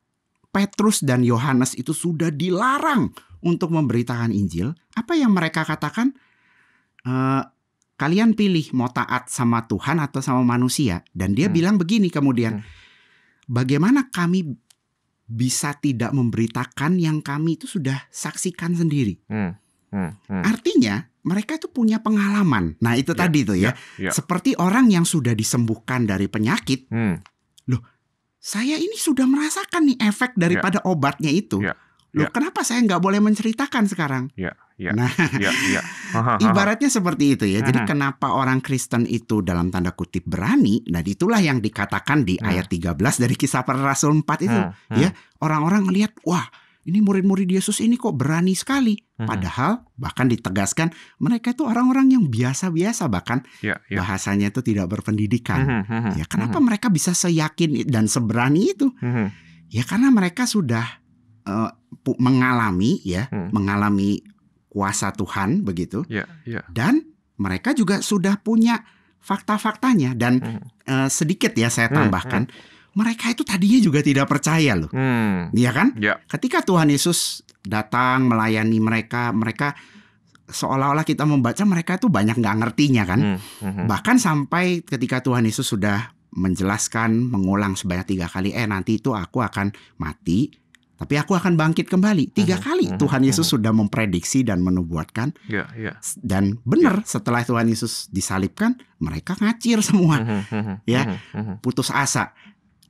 Petrus dan Yohanes itu sudah dilarang untuk memberitakan Injil, apa yang mereka katakan? Uh, kalian pilih mau taat sama Tuhan atau sama manusia dan dia hmm. bilang begini kemudian hmm. bagaimana kami bisa tidak memberitakan yang kami itu sudah saksikan sendiri hmm. Hmm. Hmm. artinya mereka itu punya pengalaman nah itu yeah. tadi tuh ya yeah. Yeah. seperti orang yang sudah disembuhkan dari penyakit hmm. loh saya ini sudah merasakan nih efek daripada ya. obatnya itu ya. Loh, yeah. kenapa saya nggak boleh menceritakan sekarang? Yeah, yeah, nah, yeah, ya, ya. yeah. ibaratnya seperti itu ya. Jadi mhm. kenapa orang Kristen itu dalam tanda kutip berani? Nah, itulah yang dikatakan di hmm. ayat 13 dari kisah para rasul 4 itu. Hmm, hmm. Ya, orang-orang ngelihat, wah, ini murid-murid Yesus ini kok berani sekali. Padahal bahkan ditegaskan mereka itu orang-orang yang biasa-biasa bahkan yeah, yeah. bahasanya itu tidak berpendidikan. Ya, kenapa mereka bisa seyakin dan seberani itu? Ya karena mereka sudah uh, mengalami ya, hmm. mengalami kuasa Tuhan begitu. Yeah, yeah. Dan mereka juga sudah punya fakta-faktanya dan hmm. uh, sedikit ya saya hmm, tambahkan. Hmm, hmm. Mereka itu tadinya juga tidak percaya loh, hmm. Iya kan? ya kan? Yeah. Ketika Tuhan Yesus datang melayani mereka, mereka seolah-olah kita membaca mereka itu banyak nggak ngertinya kan. Hmm. Hmm. Bahkan sampai ketika Tuhan Yesus sudah menjelaskan mengulang sebanyak tiga kali eh nanti itu aku akan mati tapi aku akan bangkit kembali. Tiga mm kali mm Tuhan Yesus mm sudah memprediksi dan menubuatkan. Yeah, yeah. Dan benar yeah. setelah Tuhan Yesus disalibkan, mereka ngacir semua. Mm -hmm. Ya, mm putus asa.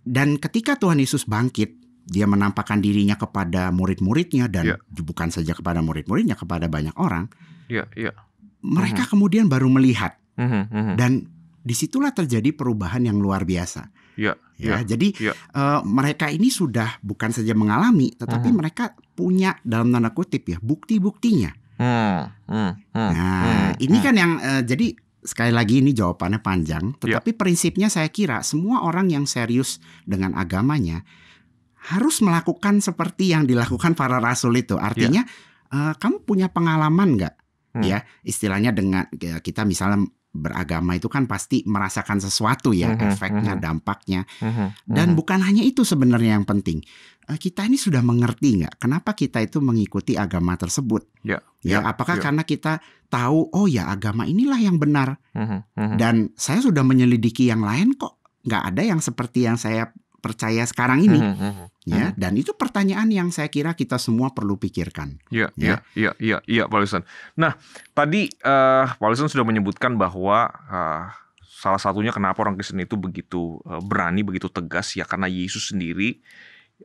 Dan ketika Tuhan Yesus bangkit, dia menampakkan dirinya kepada murid-muridnya dan yeah. bukan saja kepada murid-muridnya, kepada banyak orang. Yeah, yeah. Mereka mhm. kemudian baru melihat. Mm -hmm. Dan disitulah terjadi perubahan yang luar biasa. Yeah ya. ya. Jadi ya. Uh, mereka ini sudah bukan saja mengalami, tetapi hmm. mereka punya dalam tanda kutip ya bukti-buktinya. Hmm. Hmm. Hmm. Nah, hmm. ini hmm. kan yang uh, jadi sekali lagi ini jawabannya panjang, ya. tetapi ya. prinsipnya saya kira semua orang yang serius dengan agamanya harus melakukan seperti yang dilakukan para rasul itu. Artinya, ya. uh, kamu punya pengalaman nggak? Hmm. Ya, istilahnya dengan ya, kita misalnya beragama itu kan pasti merasakan sesuatu ya, uh mhm, -huh, efeknya, uh mhm. -huh. dampaknya. uh -huh, Dan -huh. dan bukan hanya itu sebenarnya yang penting. Eh, kita ini sudah mengerti nggak kenapa kita itu mengikuti agama tersebut? Ya. Ya, ya apakah ya. karena kita tahu oh ya agama inilah yang benar. uh -huh, uh -huh. Dan saya sudah menyelidiki yang lain kok nggak ada yang seperti yang saya percaya sekarang ini mm -hmm. ya mm -hmm. dan itu pertanyaan yang saya kira kita semua perlu pikirkan iya ya. iya iya iya iya Pak Wilson nah tadi uh, Pak Wilson sudah menyebutkan bahwa uh, salah satunya kenapa orang Kristen itu begitu uh, berani begitu tegas ya karena Yesus sendiri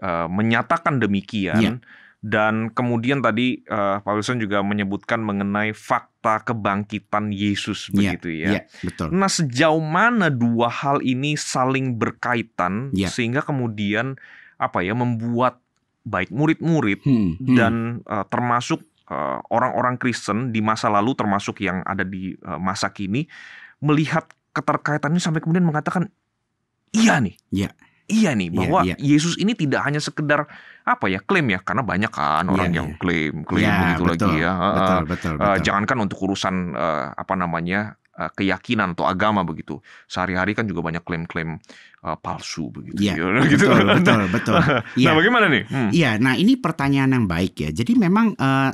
uh, menyatakan demikian yeah dan kemudian tadi uh, Pak Wilson juga menyebutkan mengenai fakta kebangkitan Yesus iya, begitu ya. Yeah, betul. Nah sejauh mana dua hal ini saling berkaitan yeah. sehingga kemudian apa ya membuat baik murid-murid hmm, hmm. dan uh, termasuk orang eh, orang-orang Kristen di masa lalu termasuk yang ada di uh, masa kini melihat keterkaitannya sampai kemudian mengatakan iya nih. Iya. Yeah iya nih iya, bahwa yeah, yeah. Yesus ini tidak hanya sekedar apa ya klaim ya karena banyak kan iya, orang yeah, yang klaim klaim yeah, begitu betul, lagi ya betul, betul, eh, betul. Uh, jangankan untuk urusan uh, apa namanya uh, keyakinan atau agama begitu sehari-hari kan juga banyak klaim-klaim uh, palsu begitu yeah, ya gitu. betul betul nah, betul yeah. nah iya. bagaimana nih hmm. iya hmm. yeah, nah ini pertanyaan yang baik ya jadi memang uh,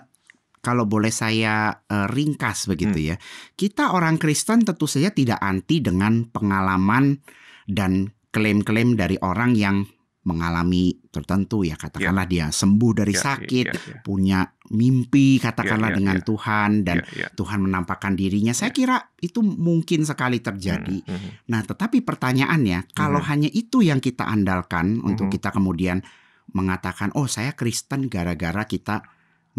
kalau boleh saya uh, ringkas begitu hmm. ya kita orang Kristen tentu saja tidak anti dengan pengalaman dan klaim-klaim dari orang yang mengalami tertentu ya katakanlah yeah. dia sembuh dari yeah, ya, sakit, yeah, yeah, punya mimpi katakanlah yeah, yeah, dengan yeah. Tuhan dan yeah, yeah. Tuhan menampakkan dirinya. Saya yeah. kira itu mungkin sekali terjadi. Mm -hmm. Nah, tetapi pertanyaannya mm -hmm. kalau hanya itu yang kita andalkan mm -hmm. untuk kita kemudian mengatakan oh saya Kristen gara-gara kita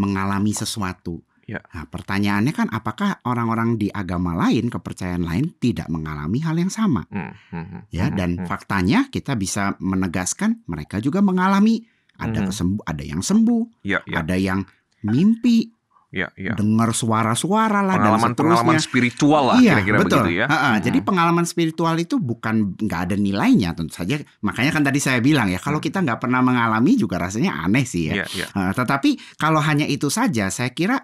mengalami sesuatu. Ya. Nah, pertanyaannya kan apakah orang-orang di agama lain, kepercayaan lain tidak mengalami hal yang sama? Hmm, hmm, hmm ya, hmm, hmm dan hmm. faktanya kita bisa menegaskan mereka juga mengalami ada kesembuh, ada yang sembuh, ya, ya. ada yang mimpi, ya, ya. dengar suara-suara lah pengalaman, dan seterusnya. Pengalaman spiritual lah iya, kira-kira betul. begitu ya. Ha -ha, hmm. Jadi pengalaman spiritual itu bukan nggak ada nilainya tentu saja. Makanya kan tadi saya bilang ya kalau hmm. kita nggak pernah mengalami juga rasanya aneh sih ya. ya, ya. Ha, tetapi kalau hanya itu saja saya kira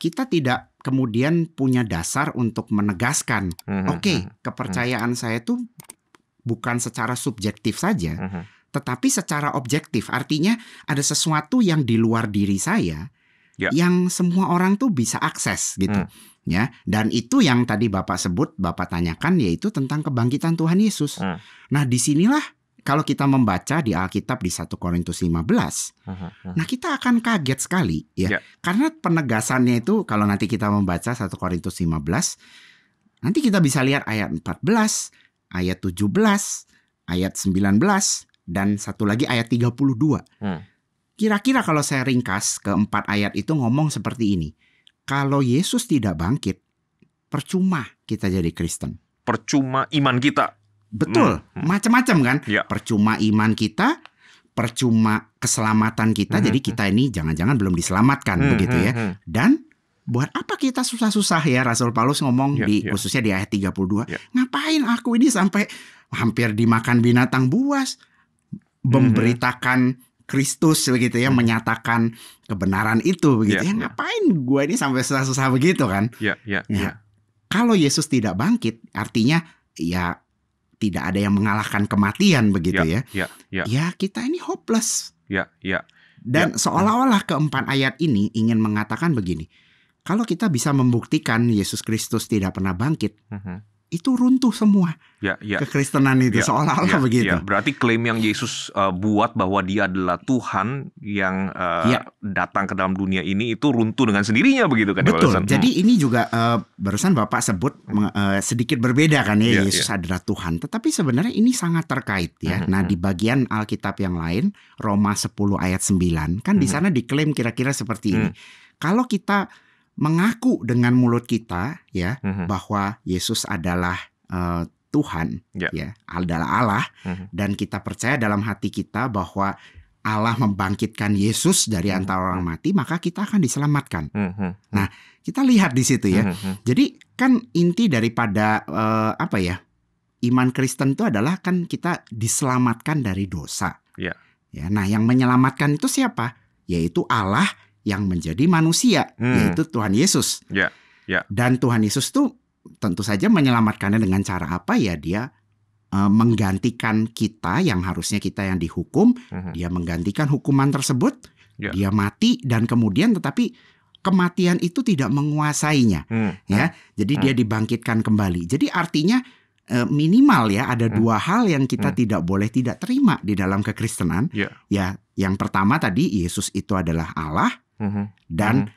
kita tidak kemudian punya dasar untuk menegaskan, mm-hmm. oke, okay, mhm, mhm. kepercayaan mm-hmm. saya itu bukan secara subjektif saja, mm-hmm. tetapi secara objektif. Artinya ada sesuatu yang di luar diri saya yeah. yang semua orang tuh bisa akses gitu. Mm. Ya, dan itu yang tadi Bapak sebut, Bapak tanyakan yaitu tentang kebangkitan Tuhan Yesus. Mm. Nah, disinilah kalau kita membaca di Alkitab di 1 Korintus 15, uh-huh. nah kita akan kaget sekali ya. Yeah. Karena penegasannya itu kalau nanti kita membaca 1 Korintus 15, nanti kita bisa lihat ayat 14, ayat 17, ayat 19 dan satu lagi ayat 32. kira hmm. Kira-kira kalau saya ringkas keempat ayat itu ngomong seperti ini. Kalau Yesus tidak bangkit, percuma kita jadi Kristen. Percuma iman kita Betul, hmm. hmm. macam-macam kan? Ya. Percuma iman kita, percuma keselamatan kita. Hmm. Jadi hmm, kita hmm. ini jangan-jangan belum diselamatkan hmm. begitu ya. Dan buat apa kita susah-susah ya Rasul Paulus ngomong yeah, di yeah. khususnya di ayat 32. Yeah. Ngapain aku ini sampai hampir dimakan binatang buas memberitakan Kristus begitu ya, hmm. menyatakan kebenaran itu begitu yeah, ya, ya. Ngapain yeah. gue ini sampai susah-susah begitu kan? Ya, yeah, ya, nah, ya. Kalau Yesus tidak bangkit, artinya ya tidak ada yang mengalahkan kematian begitu ya. Ya, ya, ya. ya kita ini hopeless. Ya, ya. Dan ya. seolah-olah keempat ayat ini ingin mengatakan begini. Kalau kita bisa membuktikan Yesus Kristus tidak pernah bangkit, uh mhm. -huh itu runtuh semua ya, ya. kekristenan itu ya, seolah-olah ya, ya. begitu. Ya. Berarti klaim yang Yesus uh, buat bahwa Dia adalah Tuhan yang uh, ya. datang ke dalam dunia ini itu runtuh dengan sendirinya begitu kan? Ya, Betul. Jadi hmm. ini juga uh, barusan Bapak sebut uh, sedikit berbeda kan ya, ya, ya. Yesus ya. adalah Tuhan. Tetapi sebenarnya ini sangat terkait ya. Hmm, nah hmm. di bagian Alkitab yang lain Roma 10 ayat 9 kan hmm. di sana diklaim kira-kira seperti hmm. ini. Kalau kita mengaku dengan mulut kita ya mm-hmm. bahwa Yesus adalah uh, Tuhan yeah. ya adalah Allah mm-hmm. dan kita percaya dalam hati kita bahwa Allah membangkitkan Yesus dari mm-hmm. antara orang mati maka kita akan diselamatkan. Mm-hmm. Nah kita lihat di situ ya. Mm-hmm. Jadi kan inti daripada uh, apa ya iman Kristen itu adalah kan kita diselamatkan dari dosa. Yeah. Ya. Nah yang menyelamatkan itu siapa? Yaitu Allah yang menjadi manusia hmm. yaitu Tuhan Yesus. Ya, ya. Dan Tuhan Yesus tuh tentu saja menyelamatkannya dengan cara apa ya dia uh, menggantikan kita yang harusnya kita yang dihukum, hmm dia menggantikan hukuman tersebut, ya. dia mati dan kemudian tetapi kematian itu tidak menguasainya hmm. ya. Hmm. Jadi hmm. dia dibangkitkan kembali. Jadi artinya eh, minimal ya ada hmm. dua hal yang kita hmm. tidak boleh tidak terima di dalam kekristenan. Yeah. Ya, yang pertama tadi Yesus itu adalah Allah. Mhm. dan dan hmm.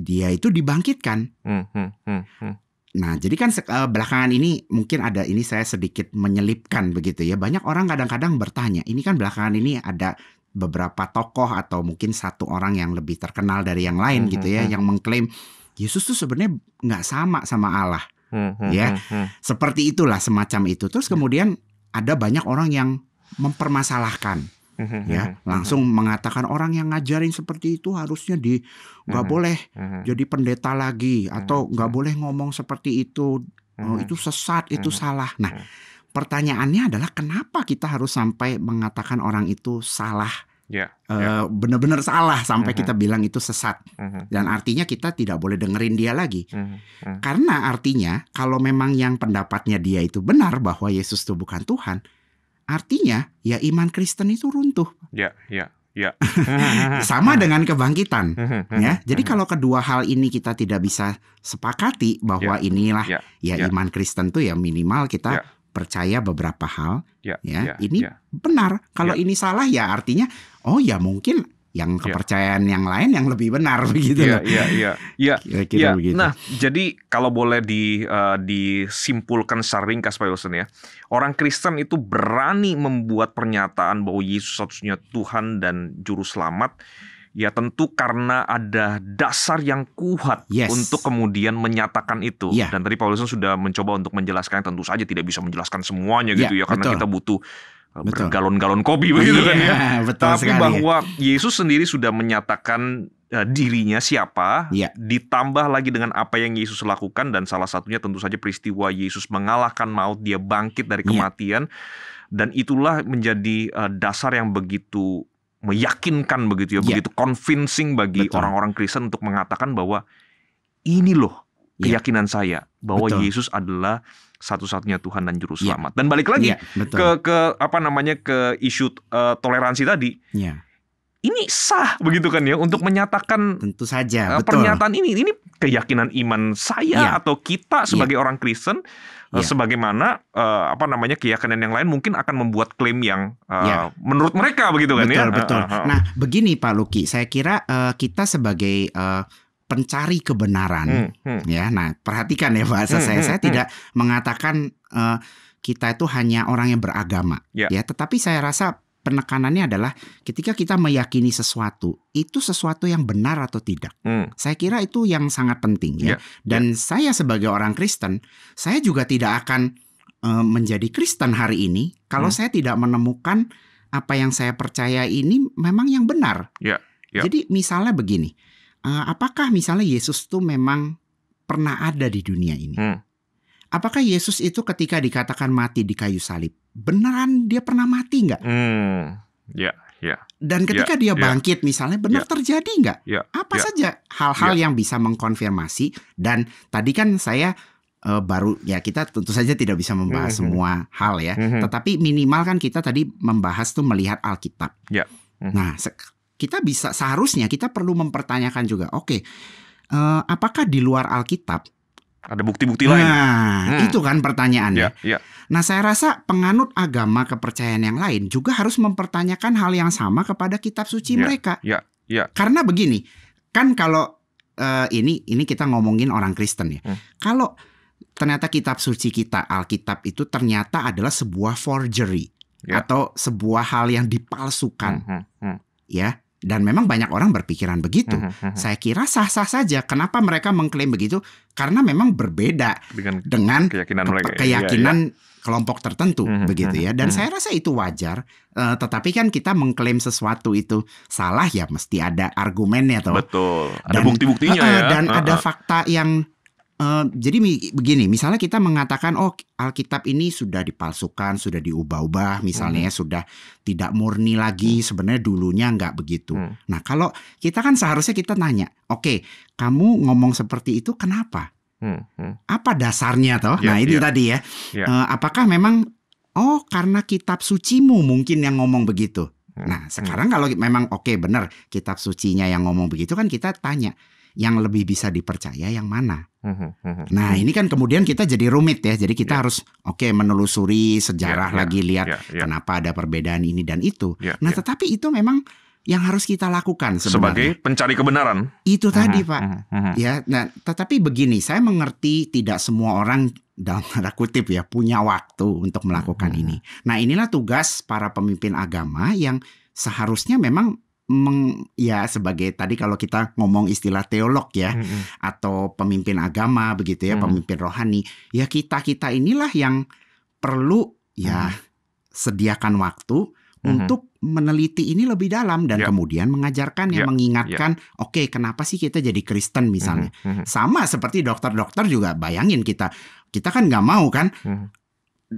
dia itu dibangkitkan. mm Hmm. Nah, jadi kan eh, belakangan ini mungkin ada ini saya sedikit menyelipkan begitu ya. Banyak orang kadang-kadang bertanya, ini kan belakangan ini ada beberapa tokoh atau mungkin satu orang yang lebih terkenal dari yang lain hmm, gitu hmm, ya, yang mengklaim Yesus tuh sebenarnya nggak sama sama Allah, hmm, ya. Hmm, Seperti itulah semacam itu. Terus ya. kemudian ada banyak orang yang mempermasalahkan Mhm, ya mhm, mhm. langsung mengatakan orang yang ngajarin seperti itu harusnya di nggak boleh jadi pendeta lagi atau nggak boleh ngomong seperti itu oh, itu sesat itu salah nah pertanyaannya adalah kenapa kita harus sampai mengatakan orang itu salah yeah, ya, yeah. benar-benar salah sampai mm-hmm. kita bilang itu sesat mm-hmm. dan artinya kita tidak boleh dengerin dia lagi mm-hmm. karena artinya kalau memang yang pendapatnya dia itu benar bahwa Yesus itu bukan Tuhan Artinya, ya iman Kristen itu runtuh. Ya, ya, ya. Sama dengan kebangkitan, hmm, hmm, hmm, ya. Jadi kalau kedua hal ini kita tidak bisa sepakati bahwa ya, inilah ya, ya, ya iman Kristen tuh ya minimal kita ya. percaya beberapa hal, ya. ya. ya ini ya. benar. Kalau ya. ini salah ya artinya oh ya mungkin yang iya. kepercayaan yeah. yang lain yang lebih benar begitu yeah, loh. Iya iya iya. Iya. Nah, jadi kalau boleh di uh, disimpulkan secara ringkas Pak Wilson ya. Orang Kristen itu berani membuat pernyataan bahwa Yesus satunya Tuhan dan juru selamat ya tentu karena ada dasar yang kuat yes. untuk kemudian menyatakan itu. Yeah. Dan tadi Pak sudah mencoba untuk menjelaskan tentu saja tidak bisa menjelaskan semuanya iya, gitu yeah, ya karena kita butuh bergalon-galon kopi begitu yeah, kan ya. Iya, betul Tapi sekali. bahwa Yesus sendiri sudah menyatakan uh, dirinya siapa, yeah. ditambah lagi dengan apa yang Yesus lakukan dan salah satunya tentu saja peristiwa Yesus mengalahkan maut, dia bangkit dari iya. kematian yeah. dan itulah menjadi uh, dasar yang begitu meyakinkan begitu ya, iya. begitu convincing bagi orang-orang Kristen untuk mengatakan bahwa ini loh Iya. keyakinan ya. saya bahwa Betul. Yesus adalah satu-satunya Tuhan dan juru iya. selamat. Ya. Dan balik lagi ya, ke ke apa namanya ke isu uh, toleransi tadi. Ya. Ini sah begitu kan ya untuk menyatakan tentu saja uh, betul. pernyataan ini ini keyakinan iman saya ya. atau kita iya. sebagai ya. orang Kristen ya. sebagaimana uh, apa namanya keyakinan yang lain mungkin akan membuat klaim yang uh, ya. menurut mereka begitu kan betul, ya. betul. Nah, begini Pak Luki, saya kira uh, kita sebagai uh, pencari kebenaran hmm, hmm. ya nah perhatikan ya bahasa hmm, saya hmm, saya hmm. tidak mengatakan uh, kita itu hanya orang yang beragama yeah. ya tetapi saya rasa penekanannya adalah ketika kita meyakini sesuatu itu sesuatu yang benar atau tidak hmm. saya kira itu yang sangat penting ya yeah. dan yeah. saya sebagai orang Kristen saya juga tidak akan uh, menjadi Kristen hari ini kalau hmm. saya tidak menemukan apa yang saya percaya ini memang yang benar yeah. Yeah. jadi misalnya begini Eh, apakah misalnya Yesus itu memang pernah ada di dunia ini? Hmm. Apakah Yesus itu ketika dikatakan mati di kayu salib, beneran dia pernah mati nggak? Hmm. Ya, yeah, ya. Dan ya, ketika yeah, dia ya. bangkit, misalnya benar ya. terjadi nggak? Apa saja hal-hal yang bisa mengkonfirmasi? Dan tadi kan saya uh, baru ya kita tentu saja tidak bisa membahas mm -hmm. semua hal ya, mm -hmm. tetapi minimal kan kita tadi membahas tuh melihat Alkitab. Yeah. Mm -hmm. Nah, kita bisa seharusnya kita perlu mempertanyakan juga. Oke, okay, uh, eh, apakah di luar Alkitab ada bukti-bukti nah, lain? Nah, hmm. itu kan pertanyaannya. Ya, ya. Nah, saya rasa penganut agama kepercayaan yang lain juga harus mempertanyakan hal yang sama kepada kitab suci ya, mereka. Ya, ya. Karena begini, kan kalau uh, ini ini kita ngomongin orang Kristen ya. Hmm. Kalau ternyata kitab suci kita Alkitab itu ternyata adalah sebuah forgery ya. atau sebuah hal yang dipalsukan. Hmm, hmm, hmm. Ya, dan memang banyak orang berpikiran begitu. Uh -huh. Saya kira sah-sah saja. Kenapa mereka mengklaim begitu? Karena memang berbeda dengan, dengan keyakinan, mereka. keyakinan ya, ya. kelompok tertentu, uh hmm, -huh. Hmm, begitu hmm, ya. Dan uh -huh. saya rasa itu wajar. Uh, tetapi kan kita mengklaim sesuatu itu salah ya, mesti ada argumennya, toh. Betul. Ada bukti-buktinya uh, uh, ya. Dan uh -uh. ada fakta yang Uh, jadi begini, misalnya kita mengatakan oh Alkitab ini sudah dipalsukan, sudah diubah-ubah, misalnya ya, hmm. sudah tidak murni lagi. Hmm. Sebenarnya dulunya nggak begitu. Hmm. Nah kalau kita kan seharusnya kita tanya, oke okay, kamu ngomong seperti itu kenapa? Hmm. Hmm. Apa dasarnya toh? Yeah, nah itu yeah. tadi ya. Yeah. Ya. Uh, apakah memang oh karena kitab sucimu mungkin yang ngomong begitu? Hmm. Nah hmm. sekarang hmm. kalau memang oke okay, benar kitab sucinya yang ngomong begitu kan kita tanya yang lebih bisa dipercaya yang mana? Mhm, mhm. Nah, ini kan kemudian kita jadi rumit ya. Jadi kita yeah. harus oke okay, menelusuri sejarah yeah, iya, lagi lihat yeah, yeah. kenapa ada perbedaan ini dan itu. Yeah, nah, yeah. tetapi itu memang yang harus kita lakukan sebenarnya. sebagai pencari kebenaran. Itu mhm, tadi, Pak. ya, nah tetapi begini, saya mengerti tidak semua orang dalam tanda kutip ya punya waktu untuk melakukan ini. Nah, inilah tugas para pemimpin agama yang seharusnya memang meng, ya sebagai tadi kalau kita ngomong istilah teolog ya mm -hmm. atau pemimpin agama begitu ya mm -hmm. pemimpin rohani ya kita kita inilah yang perlu ya mm -hmm. sediakan waktu mm -hmm. untuk meneliti ini lebih dalam dan yep. Ya. kemudian mengajarkan yep. Ya, yang mengingatkan yep. Ya. oke okay, kenapa sih kita jadi Kristen misalnya mm -hmm. sama seperti dokter-dokter juga bayangin kita kita kan nggak mau kan mm -hmm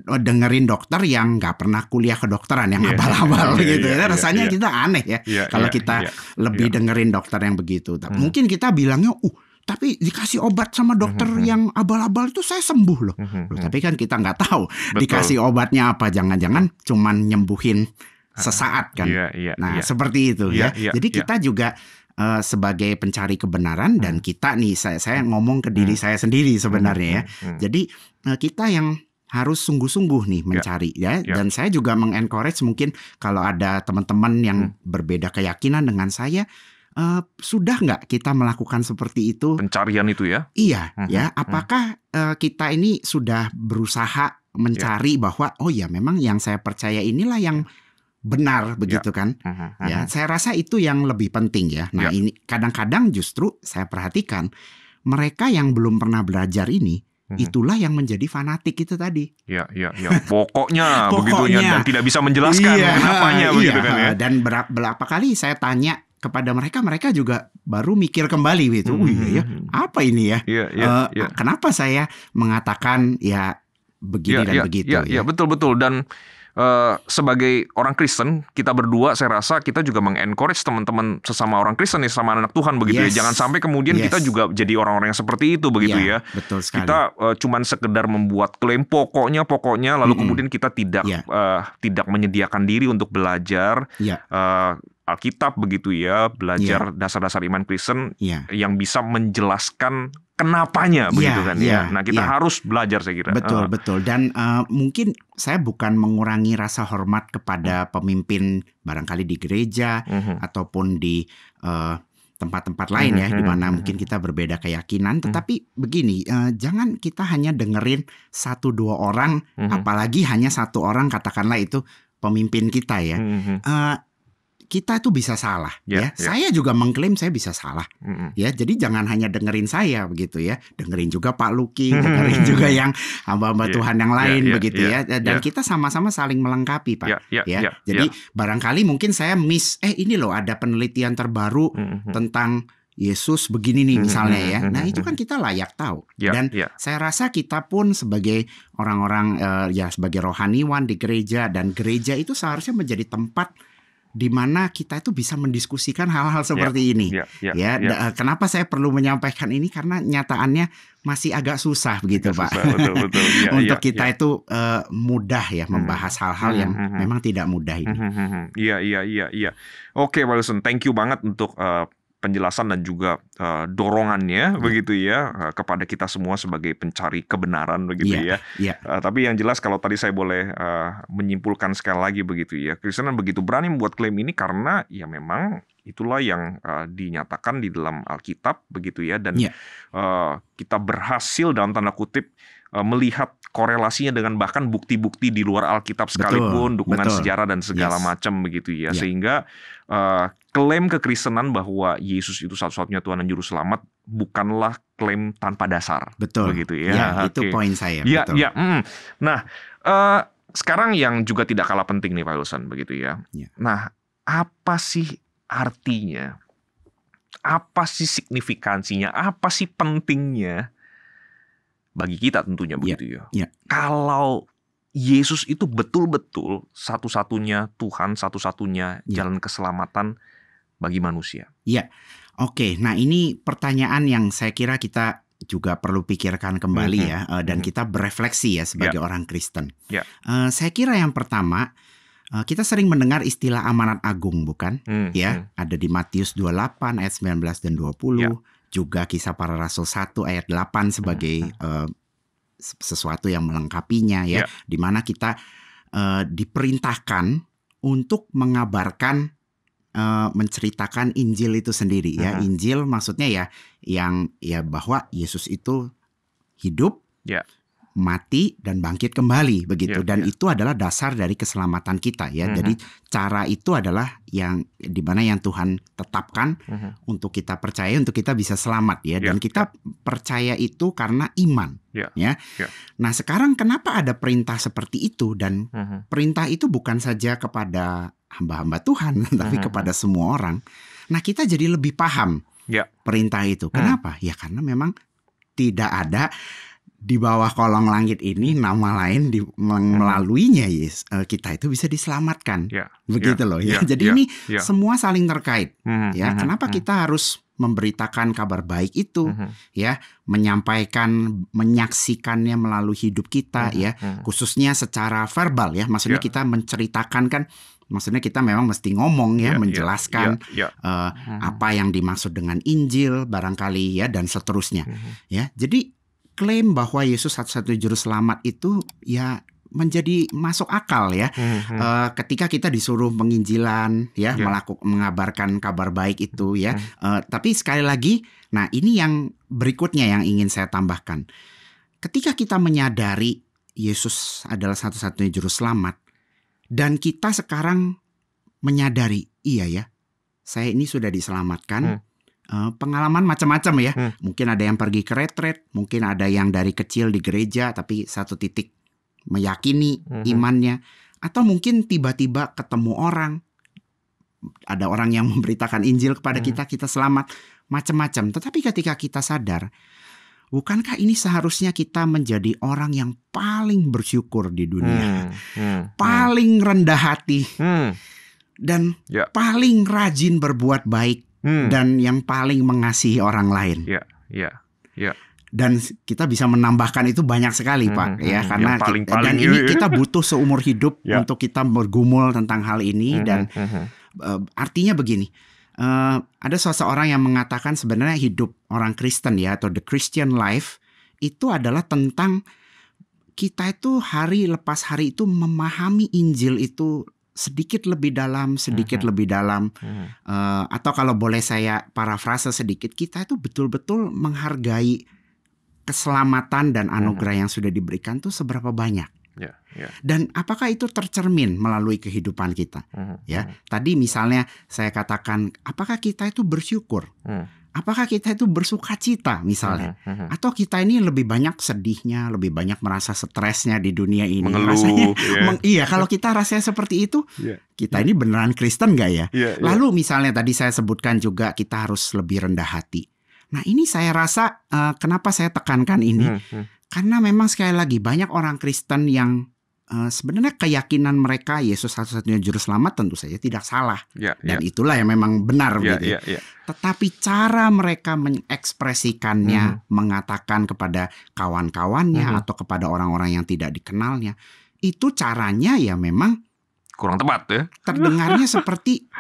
Oh, dengerin dokter yang nggak pernah kuliah kedokteran yang iya, abal-abal yeah, gitu. Yeah, ya. iya, Rasanya yeah, kita aneh ya yeah, kalau yeah, kita yeah, lebih yeah. dengerin dokter yang begitu. Hmm. Mungkin kita bilangnya, uh tapi dikasih obat sama hmm, dokter hmm, -hmm. yang abal-abal itu saya sembuh hmm, loh. -hmm. tapi kan kita nggak tahu Betul. dikasih obatnya apa. Jangan-jangan cuman nyembuhin ah, sesaat kan. Yeah, yeah, nah yeah. seperti itu yeah, ya. Yeah, Jadi yeah. kita juga uh, sebagai pencari kebenaran hmm. dan kita nih saya saya ngomong ke diri hmm. saya sendiri sebenarnya hmm. ya. Hmm. Jadi eh, kita yang harus sungguh-sungguh nih ya. mencari yeah. ya. Yeah. Dan saya juga mengencourage mungkin kalau ada teman-teman yang hmm. berbeda keyakinan dengan saya uh, sudah nggak kita melakukan seperti itu pencarian itu ya iya hmm. ya hmm, hmm. apakah uh, kita ini sudah berusaha mencari yeah. bahwa oh ya memang yang saya percaya inilah yang ya. benar ya. begitu yeah. kan uh hmm, -huh. ya saya rasa itu yang lebih penting ya nah yeah. ini kadang-kadang justru saya perhatikan mereka yang belum pernah belajar ini Mhm. Itulah yang menjadi fanatik itu tadi. Ya, ya, ya. Pokoknya, Pokoknya ya. dan tidak bisa menjelaskan iya, kenapanya iya, begitu kan ya. Ah, dan berapa, berapa kali saya tanya kepada mereka, mereka juga baru mikir kembali gitu. Hmm. iya, ya, mhm. apa ini ya? Ya, ya, uh, Kenapa saya mengatakan ya begini ya, dan iya, begitu? Iya, ya, betul betul dan Eh, sebagai orang Kristen, kita berdua saya rasa kita juga mengencourage teman-teman sesama orang Kristen nih sama anak Tuhan begitu ya. yes. ya. Jangan sampai kemudian yes. kita juga jadi orang-orang yang seperti itu begitu yeah, ya. Betul sekali. Kita uh, cuman sekedar membuat klaim pokoknya pokoknya lalu mm -hmm. kemudian kita tidak yeah. Iya. uh, tidak menyediakan diri untuk belajar yeah. Iya. uh, Alkitab begitu ya, belajar iya. dasar-dasar yeah. iman Kristen yeah. yang bisa menjelaskan kenapanya yeah, iya, kan yeah, iya, Nah, kita yeah. harus belajar saya kira. Betul, uh. betul. Dan uh, mungkin saya bukan mengurangi rasa hormat kepada hmm. pemimpin barangkali di gereja mm -hmm. ataupun di uh, tempat-tempat lain mm -hmm. ya di hmm, mana mm -hmm. mungkin hmm. kita berbeda keyakinan tetapi mm -hmm. begini uh, jangan kita hanya dengerin satu dua orang mm -hmm. apalagi hanya satu orang katakanlah itu pemimpin kita ya mm -hmm. uh, kita tuh bisa salah yeah, ya. Yeah. Ya. Saya juga mengklaim saya bisa salah. Mm -hmm. Ya, jadi jangan hanya dengerin saya begitu ya. Dengerin juga Pak Luki, dengerin juga yang hamba-hamba yeah, Tuhan yang ya, lain yeah, yeah, begitu yeah, ya. Dan yeah. kita sama-sama saling melengkapi, Pak. Yeah, yeah, ya. Yeah, ya. jadi yeah. barangkali mungkin saya miss eh ini loh ada penelitian terbaru mm -hmm. tentang Yesus begini nih misalnya mm-hmm, ya. Nah mm-hmm, itu kan mm-hmm. kita layak tahu. Yeah, Dan yeah. saya rasa kita pun sebagai orang-orang eh, ya sebagai rohaniwan di gereja dan gereja itu seharusnya menjadi tempat di mana kita itu bisa mendiskusikan hal-hal ya, seperti yeah, ini. Yeah, yeah, ya, yeah. Ya, ya. kenapa saya perlu menyampaikan ini karena nyataannya masih agak susah begitu, agak Pak. Susah, betul, betul. Yeah, Untuk yeah, kita yeah. itu uh, mudah ya hmm. membahas hal-hal hmm. yang hmm, hmm. memang hmm. tidak mudah ini. Hmm, iya, iya, iya, iya. Oke, Wilson, thank you banget untuk uh, penjelasan dan juga uh, dorongannya hmm. begitu ya uh, kepada kita semua sebagai pencari kebenaran begitu yeah, ya. Yeah. Iya. Uh, tapi yang jelas kalau tadi saya boleh uh, menyimpulkan sekali lagi begitu ya, Kristenan begitu berani membuat klaim ini karena ya memang itulah yang uh, dinyatakan di dalam Alkitab begitu ya dan yeah. Iya. uh, kita berhasil dalam tanda kutip Eh, melihat korelasinya dengan bahkan bukti-bukti di luar Alkitab sekalipun, betul, dukungan betul. sejarah dan segala yes. macam begitu ya. Yeah. Sehingga uh, klaim kekristenan bahwa Yesus itu satu-satunya Tuhan dan juru selamat bukanlah klaim tanpa dasar. Betul. Begitu ya. ya okay. itu poin saya. Ya, betul. ya. Mm. Nah, uh, sekarang yang juga tidak kalah penting nih Pak Wilson begitu ya. ya. Nah, apa sih artinya? Apa sih signifikansinya? Apa sih pentingnya? bagi kita tentunya iya, begitu ya. ya. Kalau Yesus itu betul-betul satu-satunya Tuhan, satu-satunya ya. jalan keselamatan bagi manusia. Iya. Oke, nah ini pertanyaan yang saya kira kita juga perlu pikirkan kembali mm -hmm. ya eh, dan kita berefleksi ya sebagai yeah. orang Kristen. Yeah. Iya. Uh, saya kira yang pertama eh, kita sering mendengar istilah amanat agung bukan? Mm -hmm. Ya, ada di Matius 28 ayat 19 dan 20. Yeah juga kisah para rasul 1 ayat 8 sebagai uh, sesuatu yang melengkapinya ya yeah. di mana kita uh, diperintahkan untuk mengabarkan uh, menceritakan Injil itu sendiri ya. Uh-huh. Injil maksudnya ya yang ya bahwa Yesus itu hidup yeah mati dan bangkit kembali begitu. Yeah, dan yeah. itu adalah dasar dari keselamatan kita ya. Mm -hmm. Jadi cara itu adalah yang di mana yang Tuhan tetapkan mm -hmm. untuk kita percaya untuk kita bisa selamat ya. Yeah. Dan iya, kita iya. percaya itu karena iman yeah. ya. Yeah. Nah, sekarang kenapa ada perintah seperti itu dan mm -hmm. perintah itu bukan saja kepada hamba-hamba Tuhan tapi mm -hmm. kepada mhm. semua orang. Nah, kita jadi lebih paham yeah. perintah itu. Mhm. Kenapa? Ya karena memang tidak ada di bawah kolong langit ini nama lain di, mm-hmm. melaluinya yes, eh, kita itu bisa diselamatkan yeah, begitu yeah, loh ya yeah, jadi yeah, ini yeah. semua saling terkait mm-hmm, ya mm-hmm, kenapa mm-hmm. kita harus memberitakan kabar baik itu mm-hmm. ya menyampaikan menyaksikannya melalui hidup kita mm-hmm, ya mm-hmm. khususnya secara verbal ya maksudnya yeah. kita menceritakan kan maksudnya kita memang mesti ngomong ya, yeah, ya, ya, menjelaskan yeah, ya. yeah, yeah. Uh, hmm. apa yang dimaksud dengan Injil barangkali ya dan seterusnya. Hmm. Ya, jadi klaim bahwa Yesus satu-satunya juru selamat itu ya menjadi masuk akal ya mm-hmm. uh, ketika kita disuruh penginjilan ya yeah. melakukan mengabarkan kabar baik itu ya mm-hmm. uh, tapi sekali lagi nah ini yang berikutnya yang ingin saya tambahkan ketika kita menyadari Yesus adalah satu-satunya juru selamat dan kita sekarang menyadari iya ya saya ini sudah diselamatkan mm. Eh, pengalaman macam-macam ya. Hmm. Mungkin ada yang pergi ke retret, mungkin ada yang dari kecil di gereja tapi satu titik meyakini hmm. imannya atau mungkin tiba-tiba ketemu orang ada orang yang memberitakan Injil kepada hmm. kita, kita selamat, macam-macam. Tetapi ketika kita sadar, bukankah ini seharusnya kita menjadi orang yang paling bersyukur di dunia, hmm. Hmm. hmm. paling rendah hati, hmm. dan yeah. paling rajin berbuat baik hmm. dan yang paling mengasihi orang lain. Iya, iya, iya. Dan kita bisa menambahkan itu banyak sekali, hmm, Pak, hmm, ya hmm. karena paling, paling, dan ini kita butuh seumur hidup ya. untuk kita bergumul tentang hal ini hmm, dan hmm. Uh, artinya begini. Uh, ada seseorang yang mengatakan sebenarnya hidup orang Kristen ya atau the Christian life itu adalah tentang kita itu hari lepas hari itu memahami Injil itu sedikit lebih dalam, sedikit uh -huh. lebih dalam, Uh -huh. uh, atau kalau boleh saya parafrase sedikit, kita itu betul-betul menghargai keselamatan dan anugerah uh -huh. yang sudah diberikan tuh seberapa banyak. Yeah, yeah. Dan apakah itu tercermin melalui kehidupan kita? Uh -huh. Ya, tadi misalnya saya katakan, apakah kita itu bersyukur? Uh mm. -huh apakah kita itu bersuka cita misalnya uh -huh. atau kita ini lebih banyak sedihnya lebih banyak merasa stresnya di dunia ini Mengeluh, rasanya yeah. meng, iya kalau kita rasanya seperti itu yeah. kita yeah. ini beneran Kristen gak ya yeah, yeah. lalu misalnya tadi saya sebutkan juga kita harus lebih rendah hati nah ini saya rasa uh, kenapa saya tekankan ini uh hmm, -huh. Hmm. karena memang sekali lagi banyak orang Kristen yang Eh, sebenarnya keyakinan mereka Yesus satu-satunya juru selamat tentu saja tidak salah yeah, dan ya. itulah yang memang benar yeah, ya, gitu. Yeah, yeah. Ya. Tetapi cara mereka mengekspresikannya, mm-hmm. mengatakan kepada kawan-kawannya mm-hmm. atau kepada orang-orang yang tidak dikenalnya, itu caranya ya memang kurang tepat ya. Terdengarnya seperti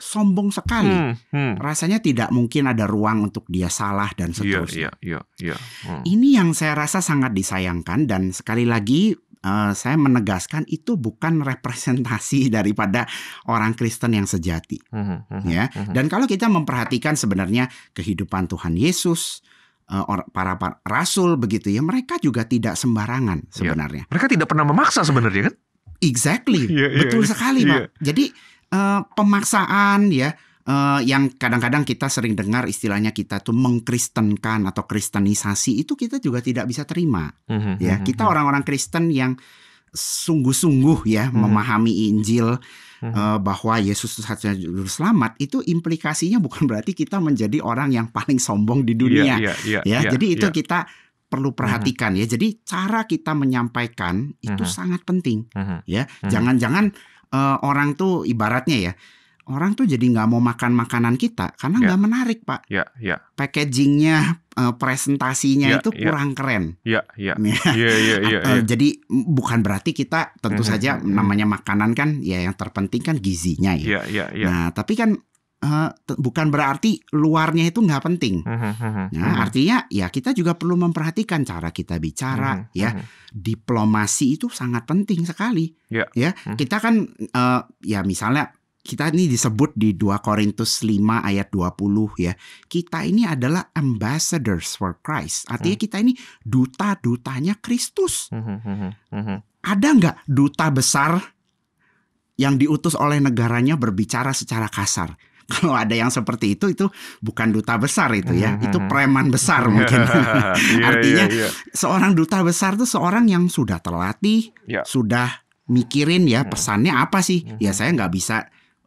sombong sekali. Hmm, hmm. Rasanya tidak mungkin ada ruang untuk dia salah dan iya, seterusnya. Yeah, yeah, yeah, yeah. Hmm. Ini yang saya rasa sangat disayangkan dan sekali lagi uh, saya menegaskan itu bukan representasi daripada orang Kristen yang sejati, uh-huh, uh-huh, ya. Uh-huh. Dan kalau kita memperhatikan sebenarnya kehidupan Tuhan Yesus, uh, para, para rasul begitu ya, mereka juga tidak sembarangan iya. sebenarnya. Yeah. Mereka tidak pernah memaksa sebenarnya kan? Exactly, yeah, yeah, betul iya. sekali, yeah. Pak. Iya. Jadi uh, pemaksaan ya uh, yang kadang-kadang kita sering dengar istilahnya kita tuh mengkristenkan atau kristenisasi itu kita juga tidak bisa terima mhm, ya mhm, kita mhm. orang-orang Kristen yang sungguh-sungguh ya hmm memahami Injil hmm uh, bahwa Yesus satu juru selamat itu implikasinya bukan berarti kita menjadi orang yang paling sombong di iya, dunia yeah, yeah, yeah, ya yeah, jadi itu iya. kita perlu perhatikan ya jadi cara kita menyampaikan itu sangat penting ya jangan-jangan uh, orang tuh ibaratnya ya orang tuh jadi nggak mau makan makanan kita karena nggak yeah. menarik pak. Ya, yeah, yeah. Packagingnya, eh, presentasinya yeah, itu ya. kurang keren. Ya, ya. Iya, iya. Iya, iya, eh, iya, Jadi bukan berarti kita tentu mm -hmm. saja mhm, mhm. namanya makanan kan ya yang terpenting kan gizinya ya. Iya, yeah, iya, Nah tapi kan eh, bukan berarti luarnya itu nggak penting. Mhm, nah, artinya ya kita juga perlu memperhatikan cara kita bicara mm -hmm. ya. Diplomasi itu sangat penting sekali. Yeah. Ya, kita kan uh, ya misalnya kita ini disebut di 2 Korintus 5 ayat 20 ya. Kita ini adalah ambassadors for Christ. Artinya hmm. kita ini duta-dutanya Kristus. Hmm, hmm, ada nggak duta besar yang diutus oleh negaranya berbicara secara kasar? Kalau ada yang seperti itu, itu bukan duta besar itu ya, itu preman besar mungkin. Iya, iya, iya. Artinya seorang duta besar itu seorang yang sudah terlatih, ya. sudah mikirin ya pesannya apa sih? Ya saya nggak bisa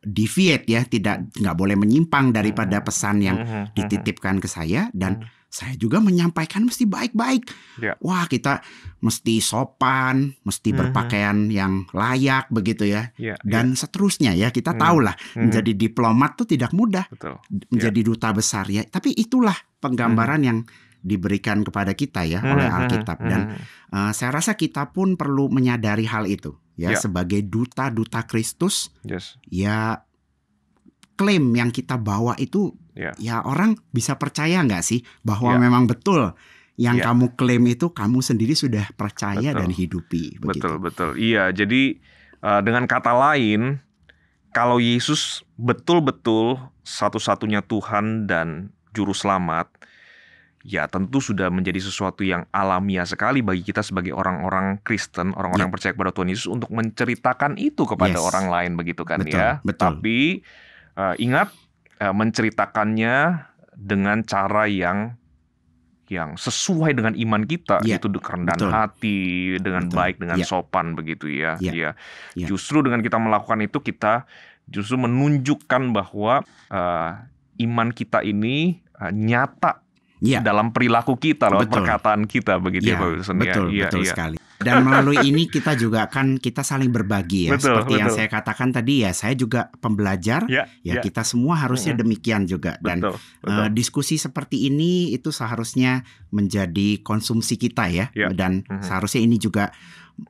deviate ya, tidak nggak boleh menyimpang daripada pesan yang dititipkan ke saya dan saya juga menyampaikan mesti baik-baik. Yeah. Wah, kita mesti sopan, mesti mm-hmm. berpakaian yang layak begitu ya. Yeah, dan yeah. seterusnya ya, kita mm-hmm. tahulah mm-hmm. menjadi diplomat tuh tidak mudah. Betul. Menjadi ya. duta besar ya. Tapi itulah penggambaran yang diberikan kepada kita ya hmm, oleh hmm, Alkitab hmm, dan Uh, saya rasa kita pun perlu menyadari hal itu ya yeah. sebagai duta-duta Kristus yes. ya klaim yang kita bawa itu yeah. ya orang bisa percaya nggak sih bahwa yeah. memang betul yang yeah. kamu klaim itu kamu sendiri sudah percaya betul. dan hidupi begitu. betul betul iya jadi uh, dengan kata lain kalau Yesus betul-betul satu-satunya Tuhan dan juru selamat ya tentu sudah menjadi sesuatu yang alamiah sekali bagi kita sebagai orang-orang Kristen, orang-orang yeah. percaya kepada Tuhan Yesus untuk menceritakan itu kepada yes. orang lain begitu kan betul, ya. Betul. Tapi uh, ingat uh, menceritakannya dengan cara yang yang sesuai dengan iman kita yeah. itu kerendahan Betul. hati dengan Betul. baik dengan yeah. sopan begitu ya yeah. Yeah. Ya. justru dengan kita melakukan itu kita justru menunjukkan bahwa uh, iman kita ini uh, nyata ya. dalam perilaku kita lewat perkataan kita begitu ya, ya Pak Wilson betul, ya, betul ya, sekali dan melalui ini kita juga kan kita saling berbagi ya betul, seperti betul. yang saya katakan tadi ya saya juga pembelajar ya, ya, ya. kita semua harusnya mm -hmm. demikian juga dan betul, betul. Uh, diskusi seperti ini itu seharusnya menjadi konsumsi kita ya, ya. dan mm -hmm. seharusnya ini juga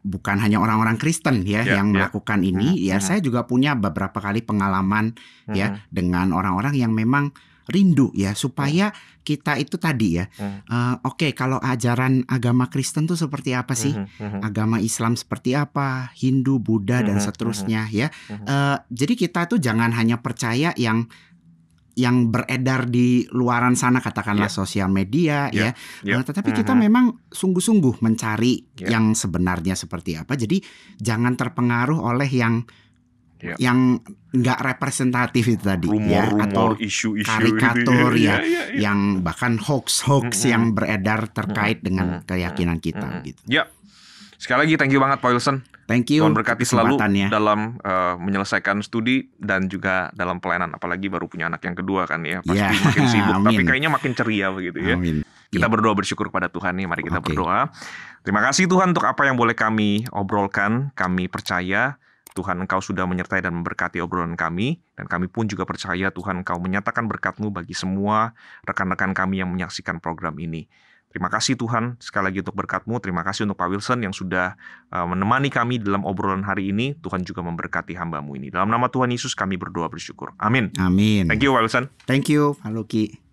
bukan hanya orang-orang Kristen ya yeah, yang yeah. melakukan ini mm -hmm. ya mm-hmm. saya juga punya beberapa kali pengalaman mm -hmm. ya mm-hmm. dengan orang-orang yang memang rindu ya supaya hmm. kita itu tadi ya uh, oke okay, kalau ajaran agama Kristen tuh seperti apa sih hmm, agama Islam seperti apa Hindu Buddha dan seterusnya ya uh, jadi kita tuh jangan hanya percaya yang yang beredar di luaran sana katakanlah yeah. sosial media yeah. ya yeah. Ya. Ya. Uh, tetapi kita uh -huh. memang sungguh-sungguh mencari yeah. yang sebenarnya seperti apa jadi jangan terpengaruh oleh yang yeah. yang nggak representatif itu tadi rumor, ya rumor, atau isu, isu gitu ya. karikatur ya, ya, ya, ya yang bahkan hoax hoax mm -hmm. yang beredar terkait mm -hmm. dengan keyakinan kita mm -hmm. gitu. Ya. Sekali lagi thank you banget Pak Wilson. Thank you. Tuhan berkati selalu dalam uh, menyelesaikan studi dan juga dalam pelayanan apalagi baru punya anak yang kedua kan ya. Pasti yeah. makin sibuk Amin. tapi kayaknya makin ceria begitu ya. Amin. Kita yeah. berdoa bersyukur kepada Tuhan nih. Mari kita okay. berdoa. Terima kasih Tuhan untuk apa yang boleh kami obrolkan. Kami percaya Tuhan Engkau sudah menyertai dan memberkati obrolan kami, dan kami pun juga percaya Tuhan Engkau menyatakan berkatmu bagi semua rekan-rekan kami yang menyaksikan program ini. Terima kasih Tuhan sekali lagi untuk berkatmu, terima kasih untuk Pak Wilson yang sudah uh, menemani kami dalam obrolan hari ini. Tuhan juga memberkati hamba-mu ini. Dalam nama Tuhan Yesus kami berdoa bersyukur. Amin. Amin. Thank you Pak Wilson. Thank you Pak Luki.